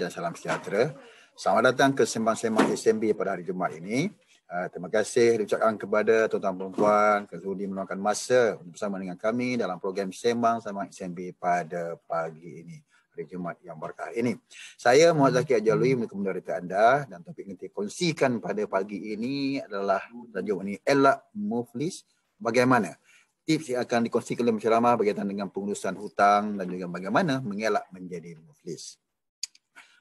dan salam sejahtera. Selamat datang ke Sembang Sembang SMB pada hari Jumaat ini. Uh, terima kasih diucapkan kepada tuan-tuan perempuan kerana meluangkan masa bersama dengan kami dalam program Sembang sama SMB pada pagi ini. Hari Jumaat yang berkah ini. Saya Muhammad Zaki Ajalui menikmati menderita anda dan topik yang dikongsikan pada pagi ini adalah tajuk ini Elak Muflis Bagaimana? Tips yang akan dikongsikan oleh Menteri berkaitan dengan pengurusan hutang dan juga bagaimana mengelak menjadi muflis.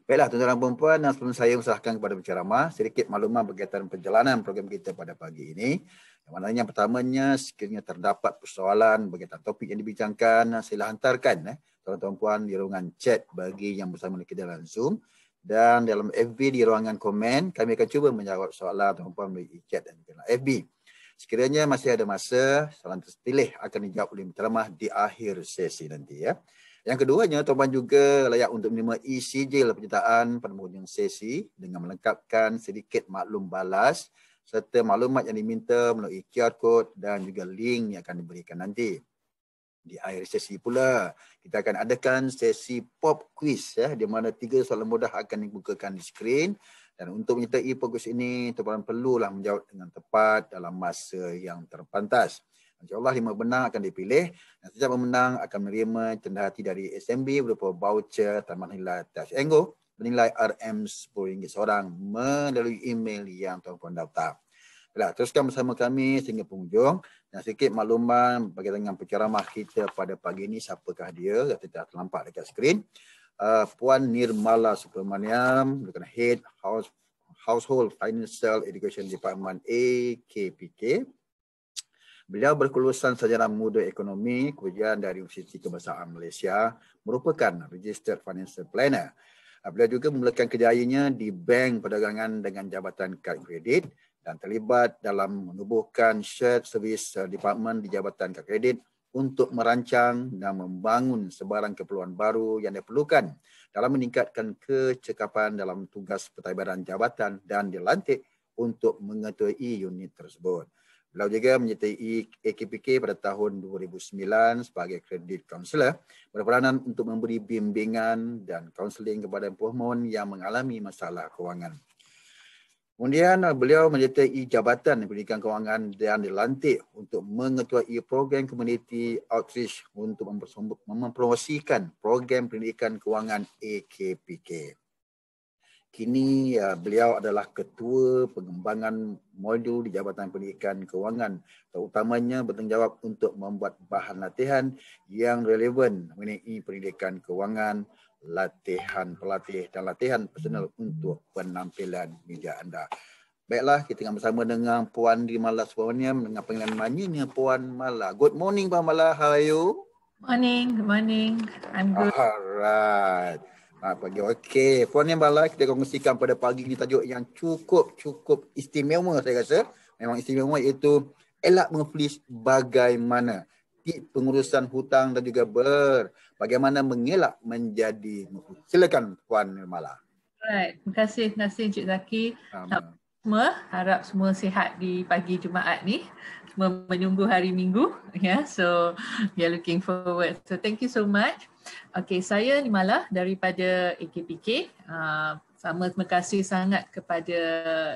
Baiklah tuan-tuan dan puan dan sebelum saya usahakan kepada penceramah sedikit maklumat berkaitan perjalanan program kita pada pagi ini. Yang yang pertamanya sekiranya terdapat persoalan berkaitan topik yang dibincangkan, sila hantarkan eh tuan-tuan dan puan di ruangan chat bagi yang bersama dengan kita dalam Zoom dan dalam FB di ruangan komen kami akan cuba menjawab soalan tuan-tuan puan melalui chat dan juga FB. Sekiranya masih ada masa, salam terpilih akan dijawab oleh penceramah di akhir sesi nanti ya. Eh. Yang keduanya, tuan-tuan juga layak untuk menerima e-sijil lah, penyertaan pada penghujung sesi dengan melengkapkan sedikit maklum balas serta maklumat yang diminta melalui QR code dan juga link yang akan diberikan nanti. Di akhir sesi pula, kita akan adakan sesi pop quiz ya, di mana tiga soalan mudah akan dibukakan di skrin. Dan untuk menyertai pokus ini, tuan-tuan perlulah menjawab dengan tepat dalam masa yang terpantas. InsyaAllah lima pemenang akan dipilih dan setiap pemenang akan menerima tanda hati dari SMB berupa voucher tanaman nilai Touch Angle bernilai RM10 seorang melalui email yang tuan puan daftar. Baiklah, teruskan bersama kami sehingga penghujung dan sedikit makluman berkaitan dengan penceramah kita pada pagi ini siapakah dia yang tidak terlampak dekat skrin. Uh, puan Nirmala Supermaniam, bukan Head House Household Financial Education Department AKPK. Beliau berkelulusan sejarah muda ekonomi kemudian dari Universiti Kebangsaan Malaysia merupakan Registered Financial Planner. Ah, beliau juga memulakan kejayaannya di Bank Perdagangan dengan Jabatan Kad Kredit dan terlibat dalam menubuhkan Shared Service eh, Department di Jabatan Kad Kredit untuk merancang dan membangun sebarang keperluan baru yang diperlukan dalam meningkatkan kecekapan dalam tugas pertaibaran jabatan dan dilantik untuk mengetuai unit tersebut. Beliau juga menyertai AKPK pada tahun 2009 sebagai kredit kaunselor berperanan untuk memberi bimbingan dan kaunseling kepada pemohon yang mengalami masalah kewangan. Kemudian beliau menyertai Jabatan Pendidikan Kewangan dan dilantik untuk mengetuai program community outreach untuk mempromosikan program pendidikan kewangan AKPK. Kini uh, beliau adalah ketua pengembangan modul di Jabatan Pendidikan Kewangan terutamanya bertanggungjawab untuk membuat bahan latihan yang relevan mengenai pendidikan kewangan, latihan pelatih dan latihan personal untuk penampilan media anda. Baiklah, kita akan bersama dengan Puan Di Malas Puannya dengan panggilan manjanya Puan Mala. Good morning Puan Mala, how are you? Morning, good morning. I'm good. Alright. Ha, ah, pagi okey. Puan yang balai kita kongsikan pada pagi ini tajuk yang cukup-cukup istimewa saya rasa. Memang istimewa iaitu elak mengflis bagaimana di pengurusan hutang dan juga ber bagaimana mengelak menjadi mengflis. Silakan Puan Mala. Right. Terima kasih, terima kasih Encik Zaki. Um. Semua, harap semua sihat di pagi Jumaat ni. Semua menunggu hari Minggu. Yeah, so we are looking forward. So thank you so much Okey, saya ni malah daripada AKPK. Uh, ah, sama terima kasih sangat kepada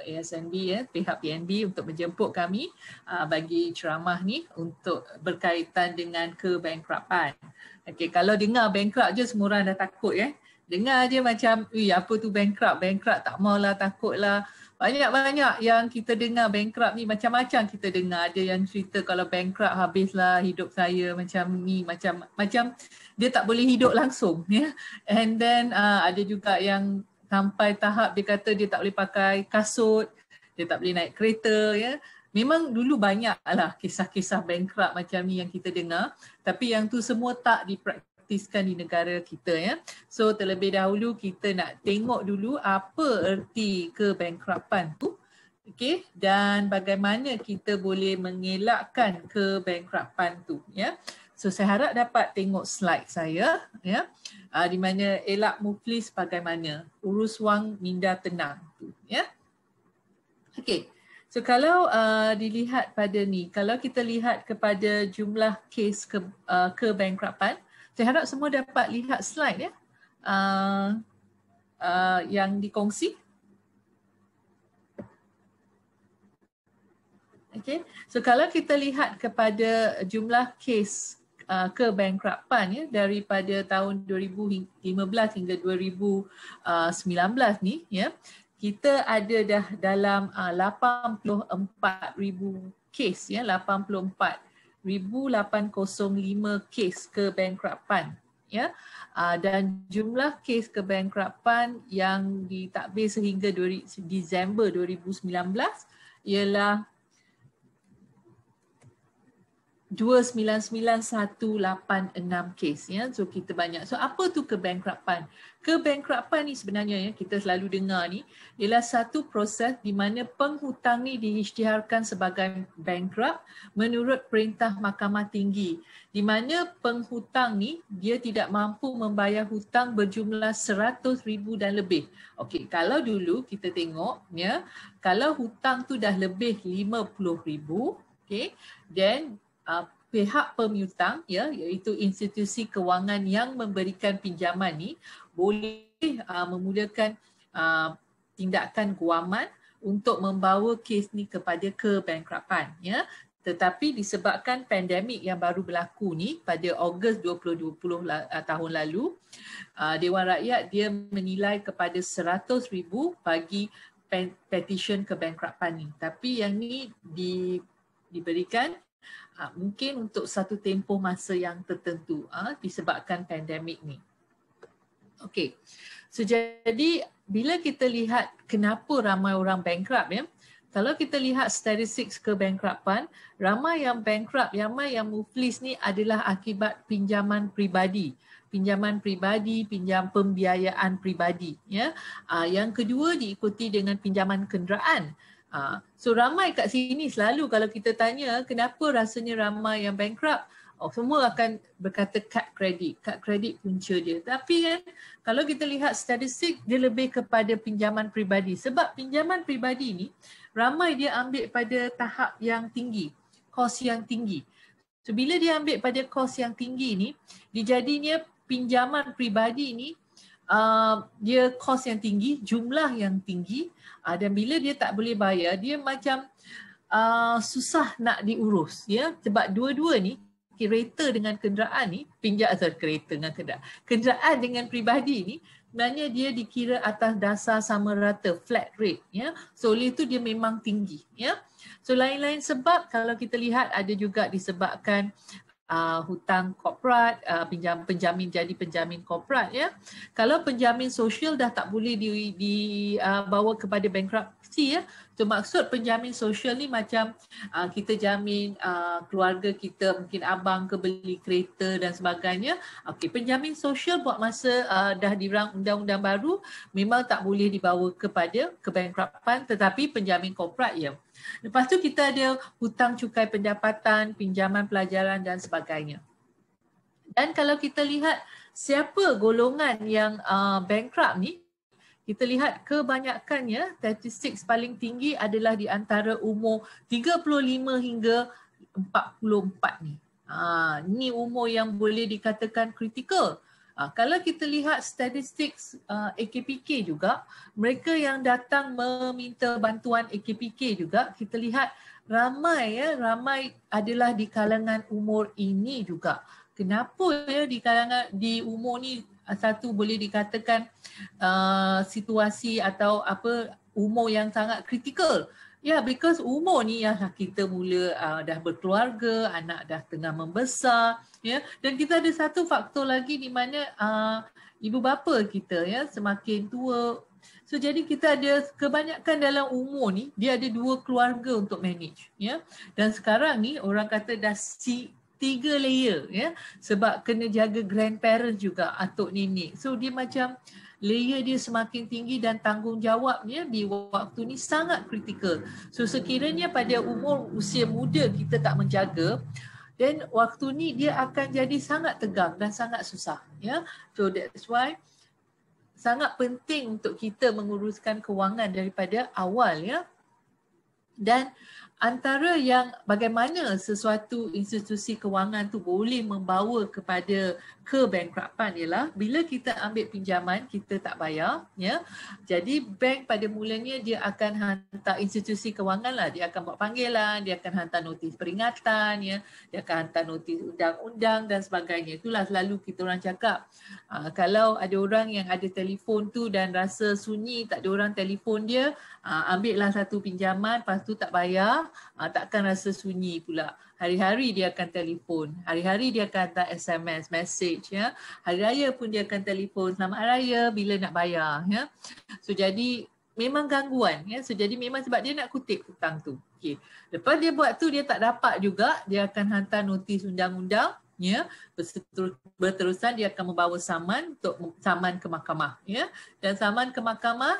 ASNB ya, eh, pihak PNB untuk menjemput kami uh, bagi ceramah ni untuk berkaitan dengan kebankrupan. Okey, kalau dengar bankrupt je semua orang dah takut ya. Eh. Dengar je macam, "Ui, apa tu bankrupt? Bankrupt tak maulah, takutlah." Banyak-banyak yang kita dengar bankrupt ni macam-macam kita dengar ada yang cerita kalau bankrupt habislah hidup saya macam ni macam macam dia tak boleh hidup langsung ya. And then uh, ada juga yang sampai tahap dia kata dia tak boleh pakai kasut, dia tak boleh naik kereta ya. Memang dulu banyaklah kisah-kisah bankrupt macam ni yang kita dengar tapi yang tu semua tak diprak dipraktiskan di negara kita ya. So terlebih dahulu kita nak tengok dulu apa erti kebankrupan tu. Okey dan bagaimana kita boleh mengelakkan kebankrupan tu ya. So saya harap dapat tengok slide saya ya. Uh, di mana elak muflis bagaimana urus wang minda tenang tu ya. Okey. So kalau uh, dilihat pada ni, kalau kita lihat kepada jumlah kes ke uh, ah, kebankrupan saya harap semua dapat lihat slide ya. Uh, uh, yang dikongsi. Okay. So kalau kita lihat kepada jumlah kes uh, kebankrupan ya daripada tahun 2015 hingga 2019 uh, ni ya. Kita ada dah dalam uh, 84,000 kes ya, 84 1,805 kes kebankrupan ya uh, dan jumlah kes kebankrupan yang ditakbir sehingga 2, Disember 2019 ialah 299168 kes ya so kita banyak so apa tu kebankrupan kebankrupan ni sebenarnya ya kita selalu dengar ni ialah satu proses di mana penghutang ni diisytiharkan sebagai bankrupt menurut perintah mahkamah tinggi di mana penghutang ni dia tidak mampu membayar hutang berjumlah 100,000 dan lebih okey kalau dulu kita tengok ya kalau hutang tu dah lebih 50,000 okay, then uh, pihak pemutang ya iaitu institusi kewangan yang memberikan pinjaman ni boleh uh, memulakan uh, tindakan guaman untuk membawa kes ni kepada kebankrapan ya tetapi disebabkan pandemik yang baru berlaku ni pada Ogos 2020 tahun lalu Dewan Rakyat dia menilai kepada 100,000 bagi petition kebankrapan ni tapi yang ni di diberikan Ha, mungkin untuk satu tempoh masa yang tertentu ha, disebabkan pandemik ni. Okey. So, jadi bila kita lihat kenapa ramai orang bankrupt ya. Kalau kita lihat statistik kebankrupan, ramai yang bankrupt, ramai yang muflis ni adalah akibat pinjaman pribadi. Pinjaman pribadi, pinjam pembiayaan pribadi. Ya. Ha, yang kedua diikuti dengan pinjaman kenderaan. Ha. So ramai kat sini selalu kalau kita tanya kenapa rasanya ramai yang bankrupt, oh, semua akan berkata kad kredit. Kad kredit punca dia. Tapi kan kalau kita lihat statistik dia lebih kepada pinjaman peribadi. Sebab pinjaman peribadi ni ramai dia ambil pada tahap yang tinggi, kos yang tinggi. So bila dia ambil pada kos yang tinggi ni, dijadinya pinjaman peribadi ni Uh, dia kos yang tinggi, jumlah yang tinggi uh, dan bila dia tak boleh bayar, dia macam uh, susah nak diurus ya sebab dua-dua ni kereta dengan kenderaan ni pinjam atau kereta dengan kenderaan kenderaan dengan pribadi ni sebenarnya dia dikira atas dasar sama rata flat rate ya so oleh itu dia memang tinggi ya so lain-lain sebab kalau kita lihat ada juga disebabkan uh, hutang korporat, uh, pinjam, penjamin jadi penjamin korporat. Ya. Kalau penjamin sosial dah tak boleh dibawa di, uh, kepada bankruptcy, ya. Itu maksud penjamin sosial ni macam uh, kita jamin uh, keluarga kita, mungkin abang ke beli kereta dan sebagainya. Okey, penjamin sosial buat masa uh, dah dirang undang-undang baru, memang tak boleh dibawa kepada kebankrupan tetapi penjamin korporat ya. Yeah. Lepas tu kita ada hutang cukai pendapatan, pinjaman pelajaran dan sebagainya. Dan kalau kita lihat siapa golongan yang uh, bankrupt ni, kita lihat kebanyakannya statistik paling tinggi adalah di antara umur 35 hingga 44 ni. Ah, uh, ni umur yang boleh dikatakan kritikal. Uh, kalau kita lihat statistik uh, ah, AKPK juga, mereka yang datang meminta bantuan AKPK juga, kita lihat ramai ya, ramai adalah di kalangan umur ini juga. Kenapa ya di kalangan di umur ni ah, satu boleh dikatakan uh, situasi atau apa umur yang sangat kritikal Ya, yeah, because umur ni yang kita mula uh, dah berkeluarga, anak dah tengah membesar, ya. Yeah? Dan kita ada satu faktor lagi di mana uh, ibu bapa kita ya yeah, semakin tua. So jadi kita ada kebanyakan dalam umur ni dia ada dua keluarga untuk manage, ya. Yeah? Dan sekarang ni orang kata dah si tiga layer, ya. Yeah? Sebab kena jaga grandparents juga, atuk nenek. So dia macam layer dia semakin tinggi dan tanggungjawabnya di waktu ni sangat kritikal. So sekiranya pada umur usia muda kita tak menjaga, then waktu ni dia akan jadi sangat tegang dan sangat susah. Ya, yeah? So that's why sangat penting untuk kita menguruskan kewangan daripada awal ya. Yeah? Dan antara yang bagaimana sesuatu institusi kewangan tu boleh membawa kepada kebankrupan ialah bila kita ambil pinjaman kita tak bayar ya jadi bank pada mulanya dia akan hantar institusi kewangan lah dia akan buat panggilan dia akan hantar notis peringatan ya dia akan hantar notis undang-undang dan sebagainya itulah selalu kita orang cakap aa, ah, kalau ada orang yang ada telefon tu dan rasa sunyi tak ada orang telefon dia aa, ah, ambillah satu pinjaman lepas tu tak bayar uh, takkan rasa sunyi pula. Hari-hari dia akan telefon, hari-hari dia akan hantar SMS, message ya. Hari raya pun dia akan telefon, selamat raya bila nak bayar ya. So jadi memang gangguan ya. So jadi memang sebab dia nak kutip hutang tu. Okey. Lepas dia buat tu dia tak dapat juga, dia akan hantar notis undang-undang ya berterusan dia akan membawa saman untuk saman ke mahkamah ya dan saman ke mahkamah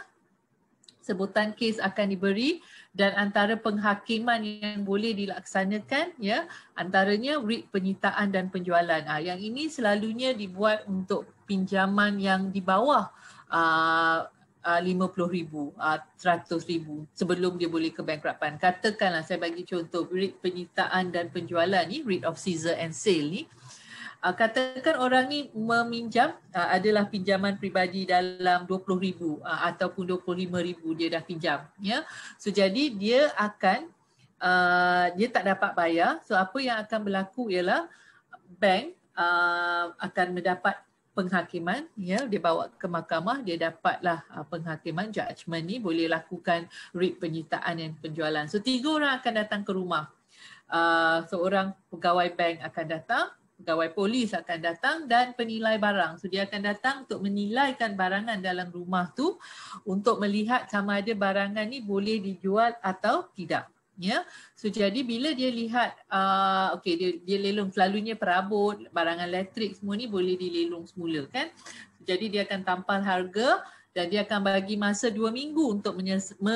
sebutan kes akan diberi dan antara penghakiman yang boleh dilaksanakan ya antaranya writ penyitaan dan penjualan ah yang ini selalunya dibuat untuk pinjaman yang di bawah uh, uh, 50,000 ribu, uh, ah, 100,000 sebelum dia boleh ke bankruptan. Katakanlah saya bagi contoh, writ penyitaan dan penjualan ni, writ of seizure and sale ni, Uh, katakan orang ni meminjam uh, adalah pinjaman pribadi dalam 20000 uh, ah, ataupun 25000 dia dah pinjam ya. So jadi dia akan uh, dia tak dapat bayar. So apa yang akan berlaku ialah bank uh, akan mendapat penghakiman ya dia bawa ke mahkamah dia dapatlah uh, penghakiman judgement ni boleh lakukan writ penyitaan dan penjualan. So tiga orang akan datang ke rumah. Uh, seorang pegawai bank akan datang pegawai polis akan datang dan penilai barang. So dia akan datang untuk menilaikan barangan dalam rumah tu untuk melihat sama ada barangan ni boleh dijual atau tidak. Ya. So jadi bila dia lihat uh, okey dia dia lelong selalunya perabot, barangan elektrik semua ni boleh dilelong semula kan. So, jadi dia akan tampal harga dan dia akan bagi masa dua minggu untuk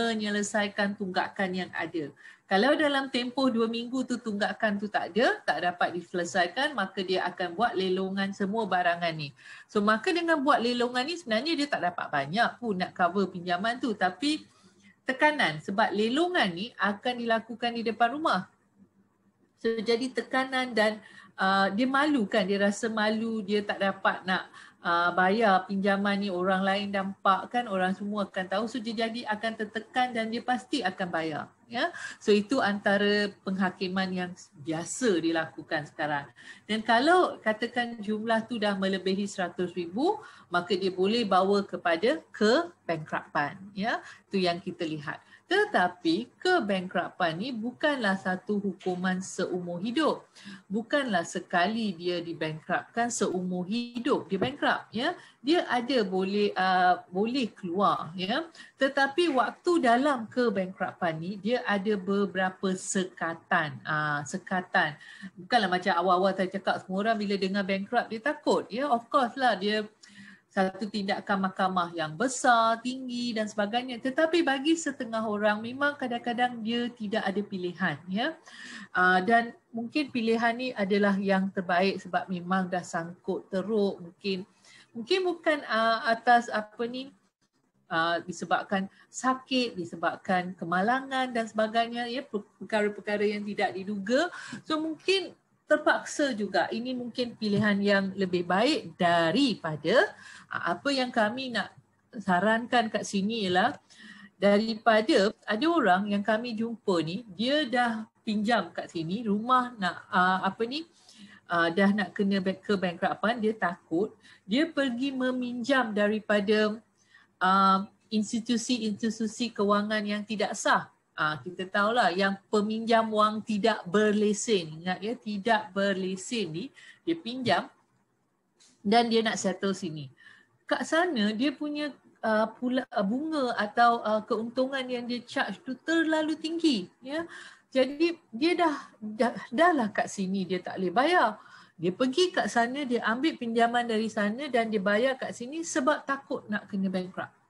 menyelesaikan tunggakan yang ada. Kalau dalam tempoh dua minggu tu tunggakan tu tak ada, tak dapat diselesaikan, maka dia akan buat lelongan semua barangan ni. So maka dengan buat lelongan ni sebenarnya dia tak dapat banyak pun nak cover pinjaman tu. Tapi tekanan sebab lelongan ni akan dilakukan di depan rumah. So jadi tekanan dan uh, dia malu kan, dia rasa malu, dia tak dapat nak uh, bayar pinjaman ni orang lain nampak kan orang semua akan tahu so dia jadi akan tertekan dan dia pasti akan bayar ya so itu antara penghakiman yang biasa dilakukan sekarang dan kalau katakan jumlah tu dah melebihi 100000 maka dia boleh bawa kepada ke bankrupt ya tu yang kita lihat tetapi kebankrupan ni bukanlah satu hukuman seumur hidup. Bukanlah sekali dia dibankrapkan seumur hidup dia bankrupt ya. Dia ada boleh uh, boleh keluar ya. Tetapi waktu dalam kebankrupan ni dia ada beberapa sekatan. Uh, sekatan. Bukanlah macam awal-awal saya cakap semua orang bila dengar bankrupt dia takut. Ya of course lah dia satu tindakan mahkamah yang besar, tinggi dan sebagainya. Tetapi bagi setengah orang memang kadang-kadang dia tidak ada pilihan. ya. Ah, dan mungkin pilihan ni adalah yang terbaik sebab memang dah sangkut teruk mungkin. Mungkin bukan ah, atas apa ni ah, disebabkan sakit, disebabkan kemalangan dan sebagainya. ya Perkara-perkara yang tidak diduga. So mungkin terpaksa juga ini mungkin pilihan yang lebih baik daripada ah, apa yang kami nak sarankan kat sini ialah daripada ada orang yang kami jumpa ni dia dah pinjam kat sini rumah nak uh, apa ni uh, dah nak kena ke bankruptan dia takut dia pergi meminjam daripada uh, institusi-institusi kewangan yang tidak sah Ah kita tahulah yang peminjam wang tidak berlesen. Ingat ya, tidak berlesen ni dia pinjam dan dia nak settle sini. Kat sana dia punya uh, pula ah, bunga atau uh, keuntungan yang dia charge tu terlalu tinggi, ya. Jadi dia dah, dah dah lah kat sini dia tak boleh bayar. Dia pergi kat sana dia ambil pinjaman dari sana dan dia bayar kat sini sebab takut nak kena bankrupt.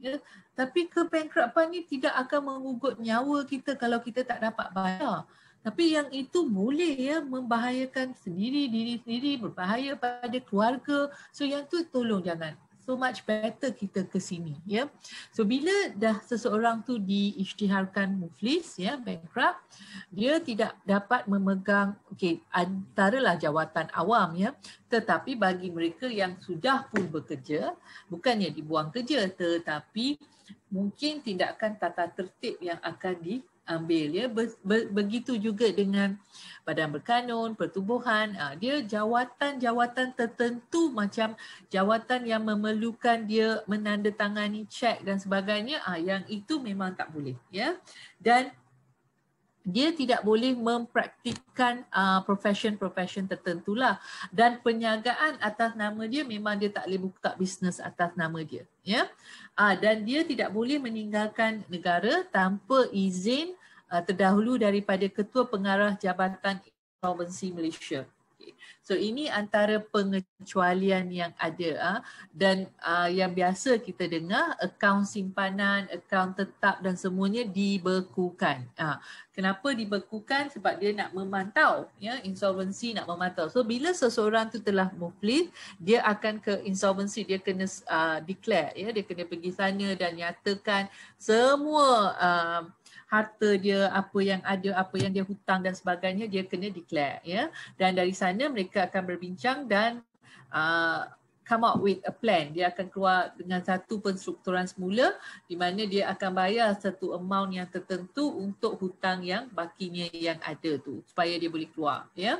Ya, tapi kebankrupan ni tidak akan mengugut nyawa kita kalau kita tak dapat bayar. Tapi yang itu boleh ya membahayakan sendiri diri sendiri berbahaya pada keluarga. So yang tu tolong jangan so much better kita ke sini ya so bila dah seseorang tu diisytiharkan muflis ya bankrupt dia tidak dapat memegang okey antaralah jawatan awam ya tetapi bagi mereka yang sudah pun bekerja bukannya dibuang kerja tetapi mungkin tindakan tata tertib yang akan di ambil ya be, be, begitu juga dengan badan berkanun pertubuhan uh, dia jawatan-jawatan tertentu macam jawatan yang memerlukan dia menandatangani cek dan sebagainya uh, yang itu memang tak boleh ya dan dia tidak boleh mempraktikkan uh, profession-profession tertentulah dan penyagaan atas nama dia memang dia tak boleh buka bisnes atas nama dia ya uh, dan dia tidak boleh meninggalkan negara tanpa izin ah, terdahulu daripada ketua pengarah jabatan provinsi Malaysia. So ini antara pengecualian yang ada ah, dan ah, yang biasa kita dengar akaun simpanan, akaun tetap dan semuanya dibekukan. Ah, kenapa dibekukan? Sebab dia nak memantau ya insolvency nak memantau. So bila seseorang tu telah muflis, dia akan ke insolvency dia kena uh, declare ya, dia kena pergi sana dan nyatakan semua harta dia, apa yang ada, apa yang dia hutang dan sebagainya dia kena declare ya. Dan dari sana mereka akan berbincang dan uh, come up with a plan. Dia akan keluar dengan satu penstrukturan semula di mana dia akan bayar satu amount yang tertentu untuk hutang yang bakinya yang ada tu supaya dia boleh keluar ya.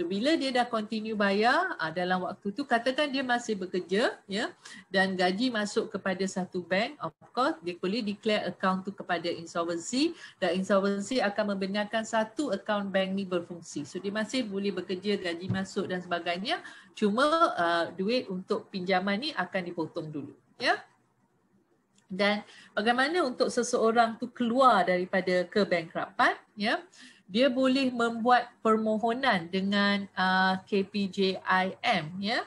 So bila dia dah continue bayar uh, dalam waktu tu katakan dia masih bekerja ya yeah, dan gaji masuk kepada satu bank of course dia boleh declare account tu kepada insolvency dan insolvency akan membenarkan satu account bank ni berfungsi. So dia masih boleh bekerja gaji masuk dan sebagainya cuma uh, duit untuk pinjaman ni akan dipotong dulu ya. Yeah. Dan bagaimana untuk seseorang tu keluar daripada kebankrupan ya. Yeah dia boleh membuat permohonan dengan uh, KPJIM ya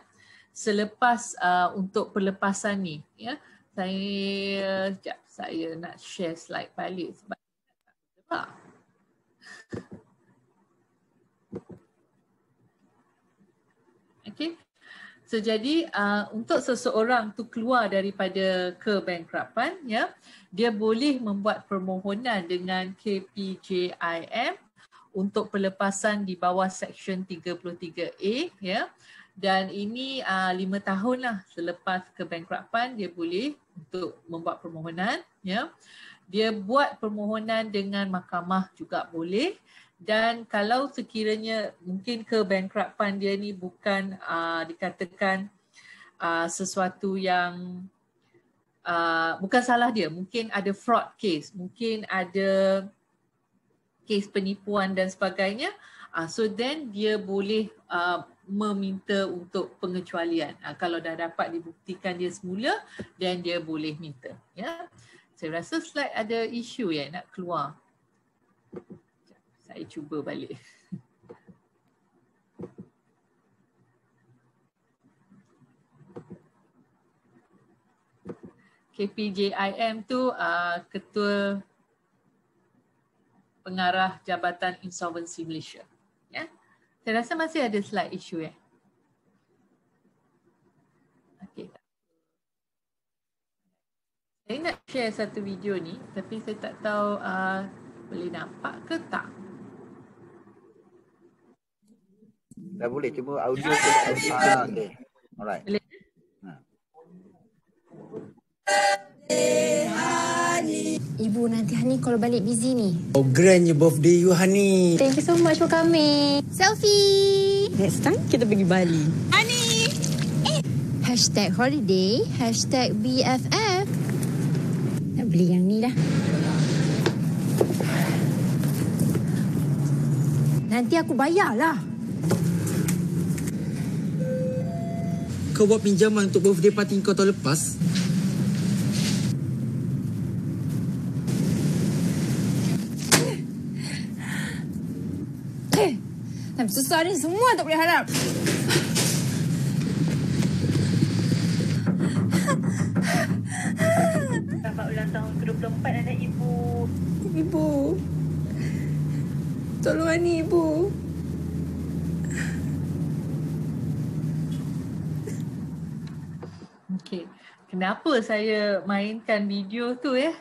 selepas uh, untuk pelepasan ni ya saya sekejap saya nak share slide balik sebab okey so jadi uh, untuk seseorang tu keluar daripada kebankrapan ya dia boleh membuat permohonan dengan KPJIM untuk pelepasan di bawah Seksyen 33A ya. Dan ini uh, lima tahun lah selepas kebankrupan dia boleh untuk membuat permohonan. Ya. Dia buat permohonan dengan mahkamah juga boleh. Dan kalau sekiranya mungkin kebankrupan dia ni bukan uh, dikatakan uh, sesuatu yang uh, bukan salah dia. Mungkin ada fraud case. Mungkin ada kes penipuan dan sebagainya uh, so then dia boleh uh, meminta untuk pengecualian uh, kalau dah dapat dibuktikan dia semula dan dia boleh minta ya yeah? saya rasa slide ada isu ya nak keluar saya cuba balik KPJIM tu uh, ketua pengarah Jabatan Insolvency Malaysia. Ya. Saya rasa masih ada slide isu ya. Okay. Saya nak share satu video ni tapi saya tak tahu uh, boleh nampak ke tak. Dah boleh cuba audio ke tak ah, okey. Alright. Boleh. Ha. Hani. Ibu nanti Hani kalau balik busy ni. Oh, grandnya birthday you, Hani. Thank you so much for coming. Selfie. Next time, kita pergi Bali. Hani. Eh. Hashtag holiday, hashtag BFF. Nak beli yang ni dah. Nanti aku bayarlah. Kau buat pinjaman untuk birthday party kau tahun lepas? Susah ni semua tak boleh harap. Selamat ulang tahun ke-24 anak ibu. Ibu. Tolong ibu. Okey. Kenapa saya mainkan video tu ya? Eh?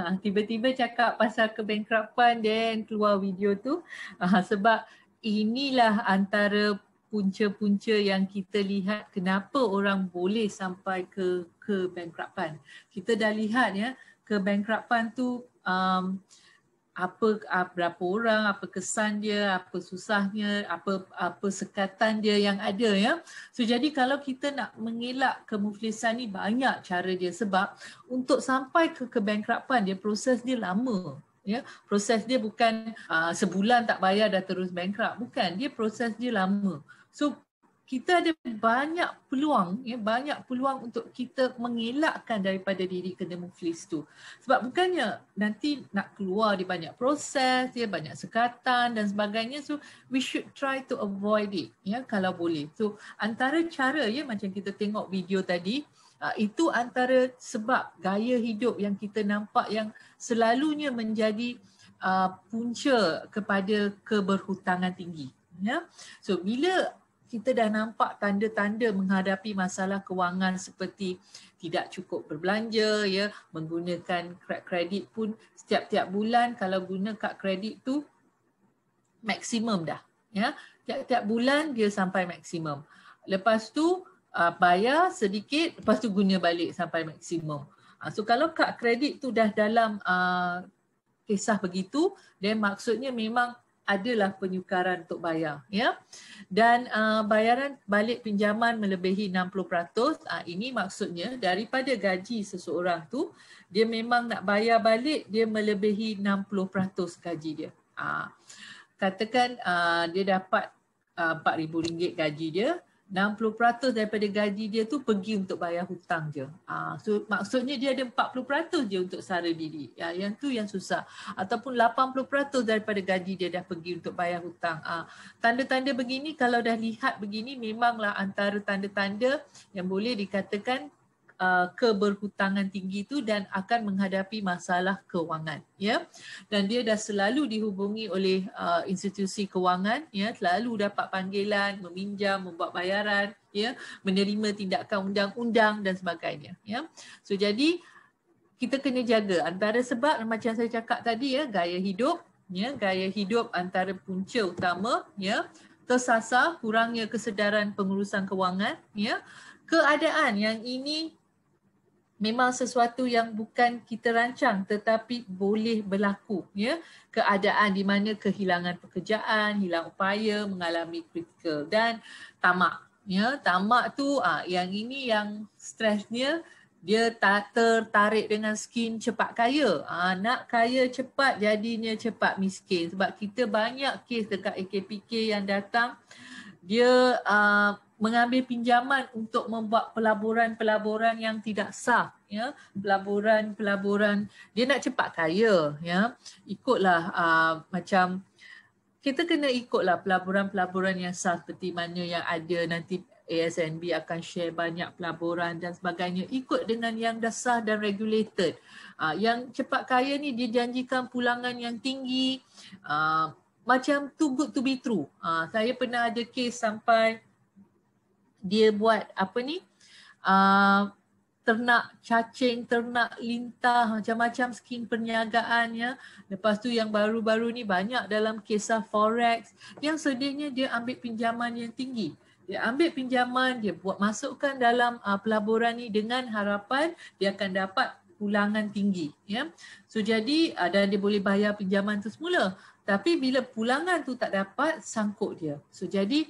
Ha, tiba-tiba cakap pasal kebankrupan dan keluar video tu ha, sebab inilah antara punca-punca yang kita lihat kenapa orang boleh sampai ke ke bankrupan. Kita dah lihat ya ke bankrupan tu um, apa ah, berapa orang, apa kesan dia, apa susahnya, apa apa sekatan dia yang ada ya. So jadi kalau kita nak mengelak kemuflisan ni banyak cara dia sebab untuk sampai ke kebankrupan dia proses dia lama ya proses dia bukan uh, sebulan tak bayar dah terus bankrupt bukan dia proses dia lama so kita ada banyak peluang ya banyak peluang untuk kita mengelakkan daripada diri kena muflis tu sebab bukannya nanti nak keluar dia banyak proses dia banyak sekatan dan sebagainya so we should try to avoid it ya kalau boleh so antara cara ya macam kita tengok video tadi Ah, itu antara sebab gaya hidup yang kita nampak yang selalunya menjadi uh, punca kepada keberhutangan tinggi ya so bila kita dah nampak tanda-tanda menghadapi masalah kewangan seperti tidak cukup berbelanja ya menggunakan kad kredit pun setiap-tiap bulan kalau guna kad kredit tu maksimum dah ya tiap-tiap bulan dia sampai maksimum lepas tu uh, bayar sedikit lepas tu guna balik sampai maksimum. Uh, so kalau kad kredit tu dah dalam uh, kisah begitu, then maksudnya memang adalah penyukaran untuk bayar. ya. Dan uh, bayaran balik pinjaman melebihi 60%, uh, ini maksudnya daripada gaji seseorang tu, dia memang nak bayar balik, dia melebihi 60% gaji dia. Uh, katakan uh, dia dapat uh, RM4,000 gaji dia, 60% daripada gaji dia tu pergi untuk bayar hutang je. Ah, so maksudnya dia ada 40% je untuk sara diri. Ya, yang tu yang susah. Ataupun 80% daripada gaji dia dah pergi untuk bayar hutang. Ha, tanda-tanda begini kalau dah lihat begini memanglah antara tanda-tanda yang boleh dikatakan Uh, keberhutangan tinggi itu dan akan menghadapi masalah kewangan ya dan dia dah selalu dihubungi oleh uh, institusi kewangan ya selalu dapat panggilan meminjam membuat bayaran ya menerima tindakan undang-undang dan sebagainya ya so jadi kita kena jaga antara sebab macam saya cakap tadi ya gaya hidup ya gaya hidup antara punca utama ya tersasar kurangnya kesedaran pengurusan kewangan ya keadaan yang ini memang sesuatu yang bukan kita rancang tetapi boleh berlaku ya keadaan di mana kehilangan pekerjaan hilang upaya mengalami kritikal dan tamak ya tamak tu ah yang ini yang stresnya dia tak tertarik dengan skin cepat kaya. Ha, nak kaya cepat jadinya cepat miskin. Sebab kita banyak kes dekat AKPK yang datang. Dia uh, mengambil pinjaman untuk membuat pelaburan-pelaburan yang tidak sah ya pelaburan-pelaburan dia nak cepat kaya ya ikutlah uh, macam kita kena ikutlah pelaburan-pelaburan yang sah seperti mana yang ada nanti ASNB akan share banyak pelaburan dan sebagainya ikut dengan yang dah sah dan regulated uh, yang cepat kaya ni dia janjikan pulangan yang tinggi uh, macam too good to be true uh, saya pernah ada case sampai dia buat apa ni uh, ternak cacing, ternak lintah, macam-macam skin perniagaan ya. Lepas tu yang baru-baru ni banyak dalam kisah forex. Yang sedihnya dia ambil pinjaman yang tinggi. Dia ambil pinjaman, dia buat masukkan dalam uh, pelaburan ni dengan harapan dia akan dapat pulangan tinggi. Ya. So jadi uh, dan dia boleh bayar pinjaman tu semula. Tapi bila pulangan tu tak dapat, sangkut dia. So jadi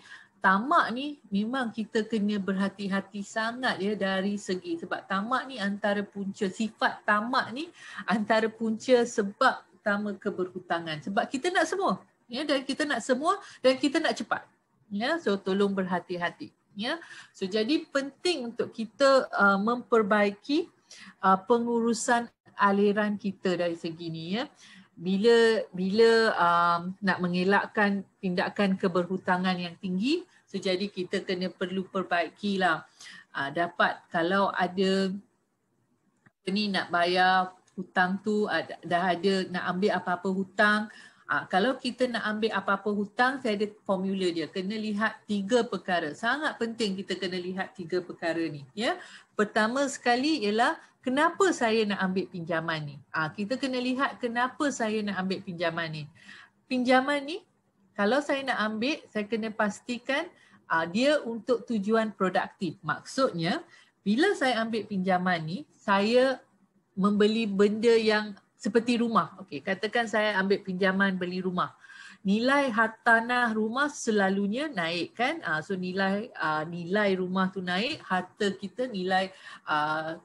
tamak ni memang kita kena berhati-hati sangat ya dari segi sebab tamak ni antara punca sifat tamak ni antara punca sebab utama keberhutangan sebab kita nak semua ya dan kita nak semua dan kita nak cepat ya so tolong berhati-hati ya so jadi penting untuk kita uh, memperbaiki uh, pengurusan aliran kita dari segi ni ya bila bila um, nak mengelakkan tindakan keberhutangan yang tinggi So jadi kita kena perlu perbaikilah. Uh, ah, dapat kalau ada apa ni nak bayar hutang tu uh, dah ada nak ambil apa-apa hutang Ha, kalau kita nak ambil apa-apa hutang, saya ada formula dia. Kena lihat tiga perkara. Sangat penting kita kena lihat tiga perkara ni. Ya? Pertama sekali ialah kenapa saya nak ambil pinjaman ni. Ha, kita kena lihat kenapa saya nak ambil pinjaman ni. Pinjaman ni kalau saya nak ambil, saya kena pastikan uh, dia untuk tujuan produktif. Maksudnya, bila saya ambil pinjaman ni, saya membeli benda yang seperti rumah. Okey, katakan saya ambil pinjaman beli rumah. Nilai hartanah rumah selalunya naik kan? Uh, so nilai uh, nilai rumah tu naik, harta kita nilai uh,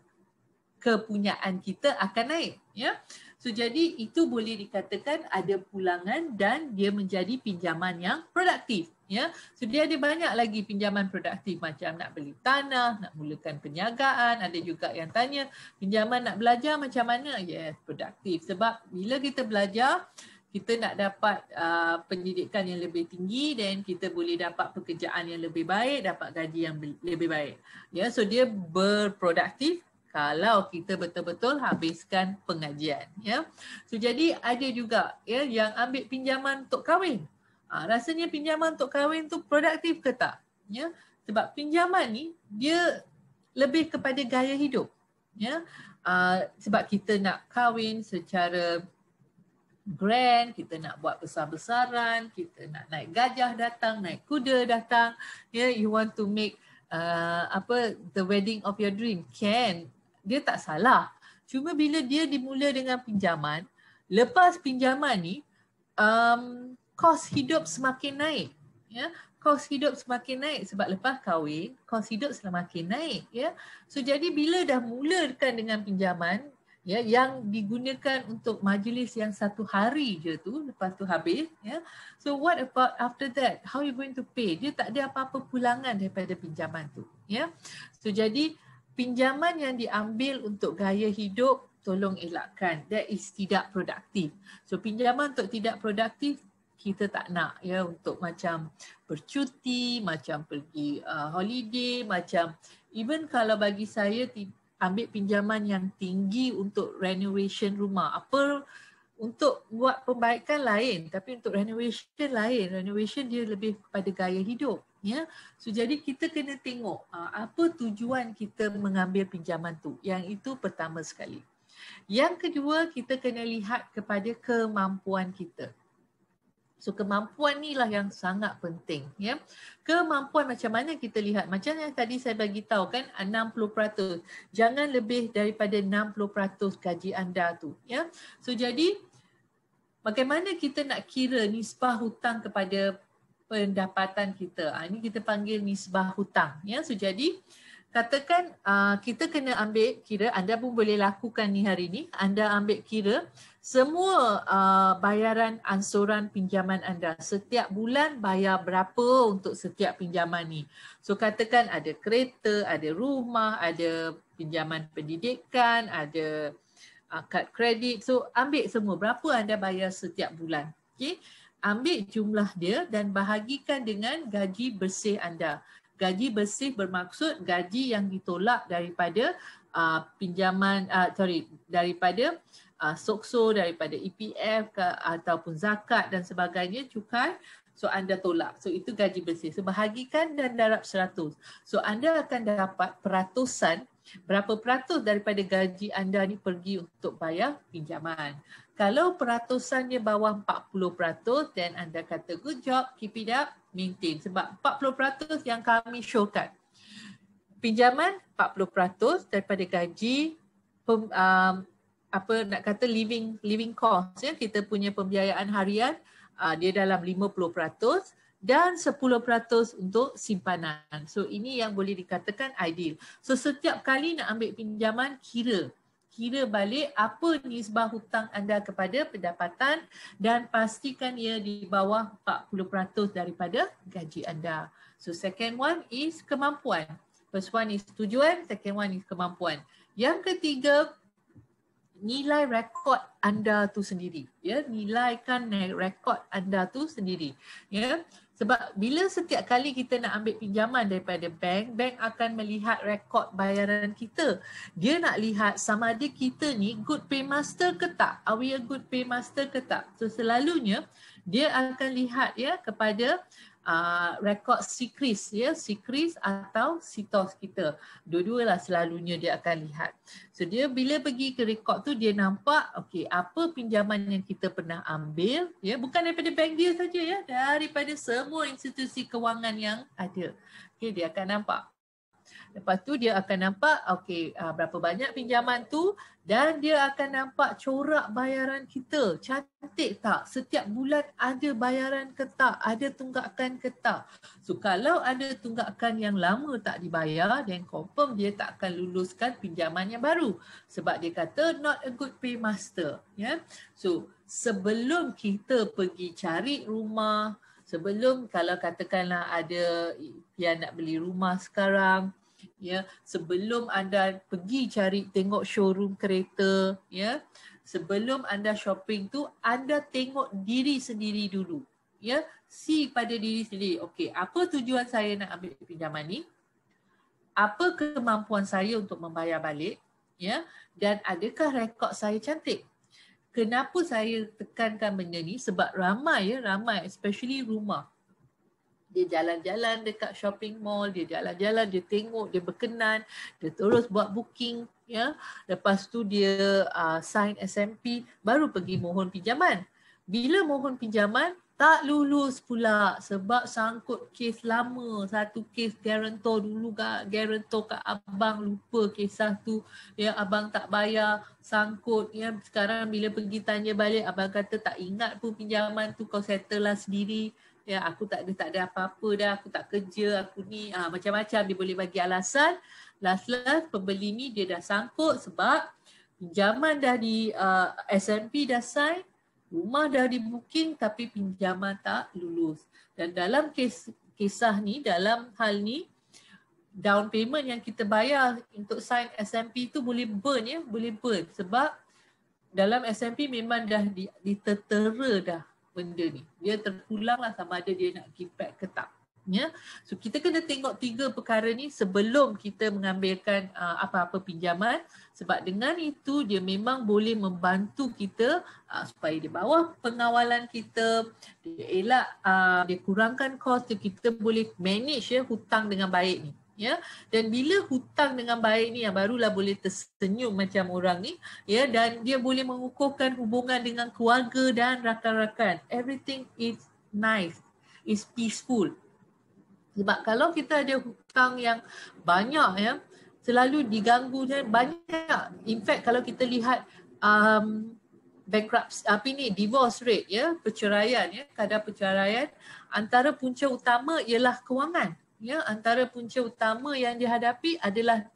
kepunyaan kita akan naik ya so jadi itu boleh dikatakan ada pulangan dan dia menjadi pinjaman yang produktif ya so dia ada banyak lagi pinjaman produktif macam nak beli tanah nak mulakan perniagaan ada juga yang tanya pinjaman nak belajar macam mana yes produktif sebab bila kita belajar kita nak dapat uh, pendidikan yang lebih tinggi dan kita boleh dapat pekerjaan yang lebih baik, dapat gaji yang lebih baik. Ya, yeah, so dia berproduktif kalau kita betul-betul habiskan pengajian ya so jadi ada juga ya yang ambil pinjaman untuk kahwin ha, rasanya pinjaman untuk kahwin tu produktif ke tak ya sebab pinjaman ni dia lebih kepada gaya hidup ya ha, sebab kita nak kahwin secara grand kita nak buat besar-besaran kita nak naik gajah datang naik kuda datang ya you want to make Uh, apa the wedding of your dream can dia tak salah. Cuma bila dia dimula dengan pinjaman, lepas pinjaman ni, um, kos hidup semakin naik. Ya? Kos hidup semakin naik sebab lepas kahwin, kos hidup semakin naik. Ya? So, jadi bila dah mulakan dengan pinjaman, ya, yang digunakan untuk majlis yang satu hari je tu, lepas tu habis. Ya? So, what about after that? How you going to pay? Dia tak ada apa-apa pulangan daripada pinjaman tu. Ya? So, jadi pinjaman yang diambil untuk gaya hidup tolong elakkan that is tidak produktif so pinjaman untuk tidak produktif kita tak nak ya untuk macam bercuti macam pergi uh, holiday macam even kalau bagi saya ambil pinjaman yang tinggi untuk renovation rumah apa untuk buat pembaikan lain tapi untuk renovation lain renovation dia lebih kepada gaya hidup ya so jadi kita kena tengok ah, apa tujuan kita mengambil pinjaman tu yang itu pertama sekali yang kedua kita kena lihat kepada kemampuan kita So kemampuan ni lah yang sangat penting. Ya. Kemampuan macam mana kita lihat? Macam yang tadi saya bagi tahu kan 60%. Jangan lebih daripada 60% gaji anda tu. Ya. So jadi bagaimana kita nak kira nisbah hutang kepada pendapatan kita. Ah, ini kita panggil nisbah hutang. Ya, so jadi katakan ah, kita kena ambil kira anda pun boleh lakukan ni hari ini. Anda ambil kira semua ah, bayaran ansuran pinjaman anda setiap bulan bayar berapa untuk setiap pinjaman ni. So katakan ada kereta, ada rumah, ada pinjaman pendidikan, ada kad kredit. So ambil semua berapa anda bayar setiap bulan. Okay ambil jumlah dia dan bahagikan dengan gaji bersih anda. Gaji bersih bermaksud gaji yang ditolak daripada uh, pinjaman, uh, sorry, daripada uh, sokso, daripada EPF ke, ataupun zakat dan sebagainya, cukai. So anda tolak. So itu gaji bersih. So bahagikan dan darab seratus So anda akan dapat peratusan berapa peratus daripada gaji anda ni pergi untuk bayar pinjaman. Kalau peratusannya bawah 40%, then anda kata good job, keep it up, maintain. Sebab 40% yang kami showkan. Pinjaman 40% daripada gaji, um, apa nak kata living living cost. Ya. Kita punya pembiayaan harian, uh, dia dalam 50% dan 10% untuk simpanan. So ini yang boleh dikatakan ideal. So setiap kali nak ambil pinjaman, kira kira balik apa nisbah hutang anda kepada pendapatan dan pastikan ia di bawah 40% daripada gaji anda. So second one is kemampuan. First one is tujuan, second one is kemampuan. Yang ketiga, nilai rekod anda tu sendiri. Ya, nilaikan rekod anda tu sendiri. Ya, sebab bila setiap kali kita nak ambil pinjaman daripada bank, bank akan melihat rekod bayaran kita. Dia nak lihat sama ada kita ni good paymaster ke tak. Are we a good paymaster ke tak? So selalunya dia akan lihat ya kepada uh, rekod sikris ya sikris atau sitos kita dua lah selalunya dia akan lihat so dia bila pergi ke rekod tu dia nampak okey apa pinjaman yang kita pernah ambil ya bukan daripada bank dia saja ya daripada semua institusi kewangan yang ada okey dia akan nampak Lepas tu dia akan nampak okay, berapa banyak pinjaman tu dan dia akan nampak corak bayaran kita. Cantik tak? Setiap bulan ada bayaran ke tak? Ada tunggakan ke tak? So kalau ada tunggakan yang lama tak dibayar then confirm dia tak akan luluskan pinjaman yang baru. Sebab dia kata not a good paymaster. Yeah? So sebelum kita pergi cari rumah, sebelum kalau katakanlah ada yang nak beli rumah sekarang ya sebelum anda pergi cari tengok showroom kereta ya sebelum anda shopping tu anda tengok diri sendiri dulu ya si pada diri sendiri okey apa tujuan saya nak ambil pinjaman ni apa kemampuan saya untuk membayar balik ya dan adakah rekod saya cantik kenapa saya tekankan benda ni sebab ramai ya ramai especially rumah dia jalan-jalan dekat shopping mall, dia jalan-jalan, dia tengok, dia berkenan, dia terus buat booking, ya. Lepas tu dia uh, sign SMP, baru pergi mohon pinjaman. Bila mohon pinjaman, tak lulus pula sebab sangkut kes lama. Satu kes guarantor dulu kak guarantor kak abang lupa kisah satu Ya abang tak bayar sangkut ya. Sekarang bila pergi tanya balik abang kata tak ingat pun pinjaman tu kau settle lah sendiri ya aku tak ada tak ada apa-apa dah aku tak kerja aku ni ah, macam-macam dia boleh bagi alasan last last pembeli ni dia dah sangkut sebab pinjaman dah di uh, ah, SMP dah sign rumah dah di booking tapi pinjaman tak lulus dan dalam kes kisah ni dalam hal ni down payment yang kita bayar untuk sign SMP tu boleh burn ya boleh burn sebab dalam SMP memang dah di, ditertera dah benda ni. Dia terpulang lah sama ada dia nak keypad ke tak. Ya? So kita kena tengok tiga perkara ni sebelum kita mengambilkan uh, apa-apa pinjaman sebab dengan itu dia memang boleh membantu kita uh, supaya di bawah pengawalan kita dia elak uh, dia kurangkan kos dia kita boleh manage ya hutang dengan baik ni ya dan bila hutang dengan baik ni yang barulah boleh tersenyum macam orang ni ya dan dia boleh mengukuhkan hubungan dengan keluarga dan rakan-rakan everything is nice is peaceful sebab kalau kita ada hutang yang banyak ya selalu diganggu dan banyak in fact kalau kita lihat um, bankrupt apa ni divorce rate ya perceraian ya kadar perceraian antara punca utama ialah kewangan ya antara punca utama yang dihadapi adalah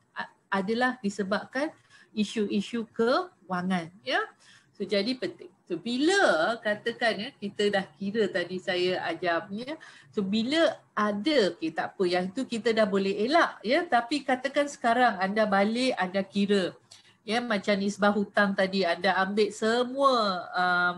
adalah disebabkan isu-isu kewangan ya so, jadi penting so bila katakan ya kita dah kira tadi saya ajarnya so bila ada okay, tak apa yang tu kita dah boleh elak ya tapi katakan sekarang anda balik anda kira ya macam nisbah hutang tadi anda ambil semua uh,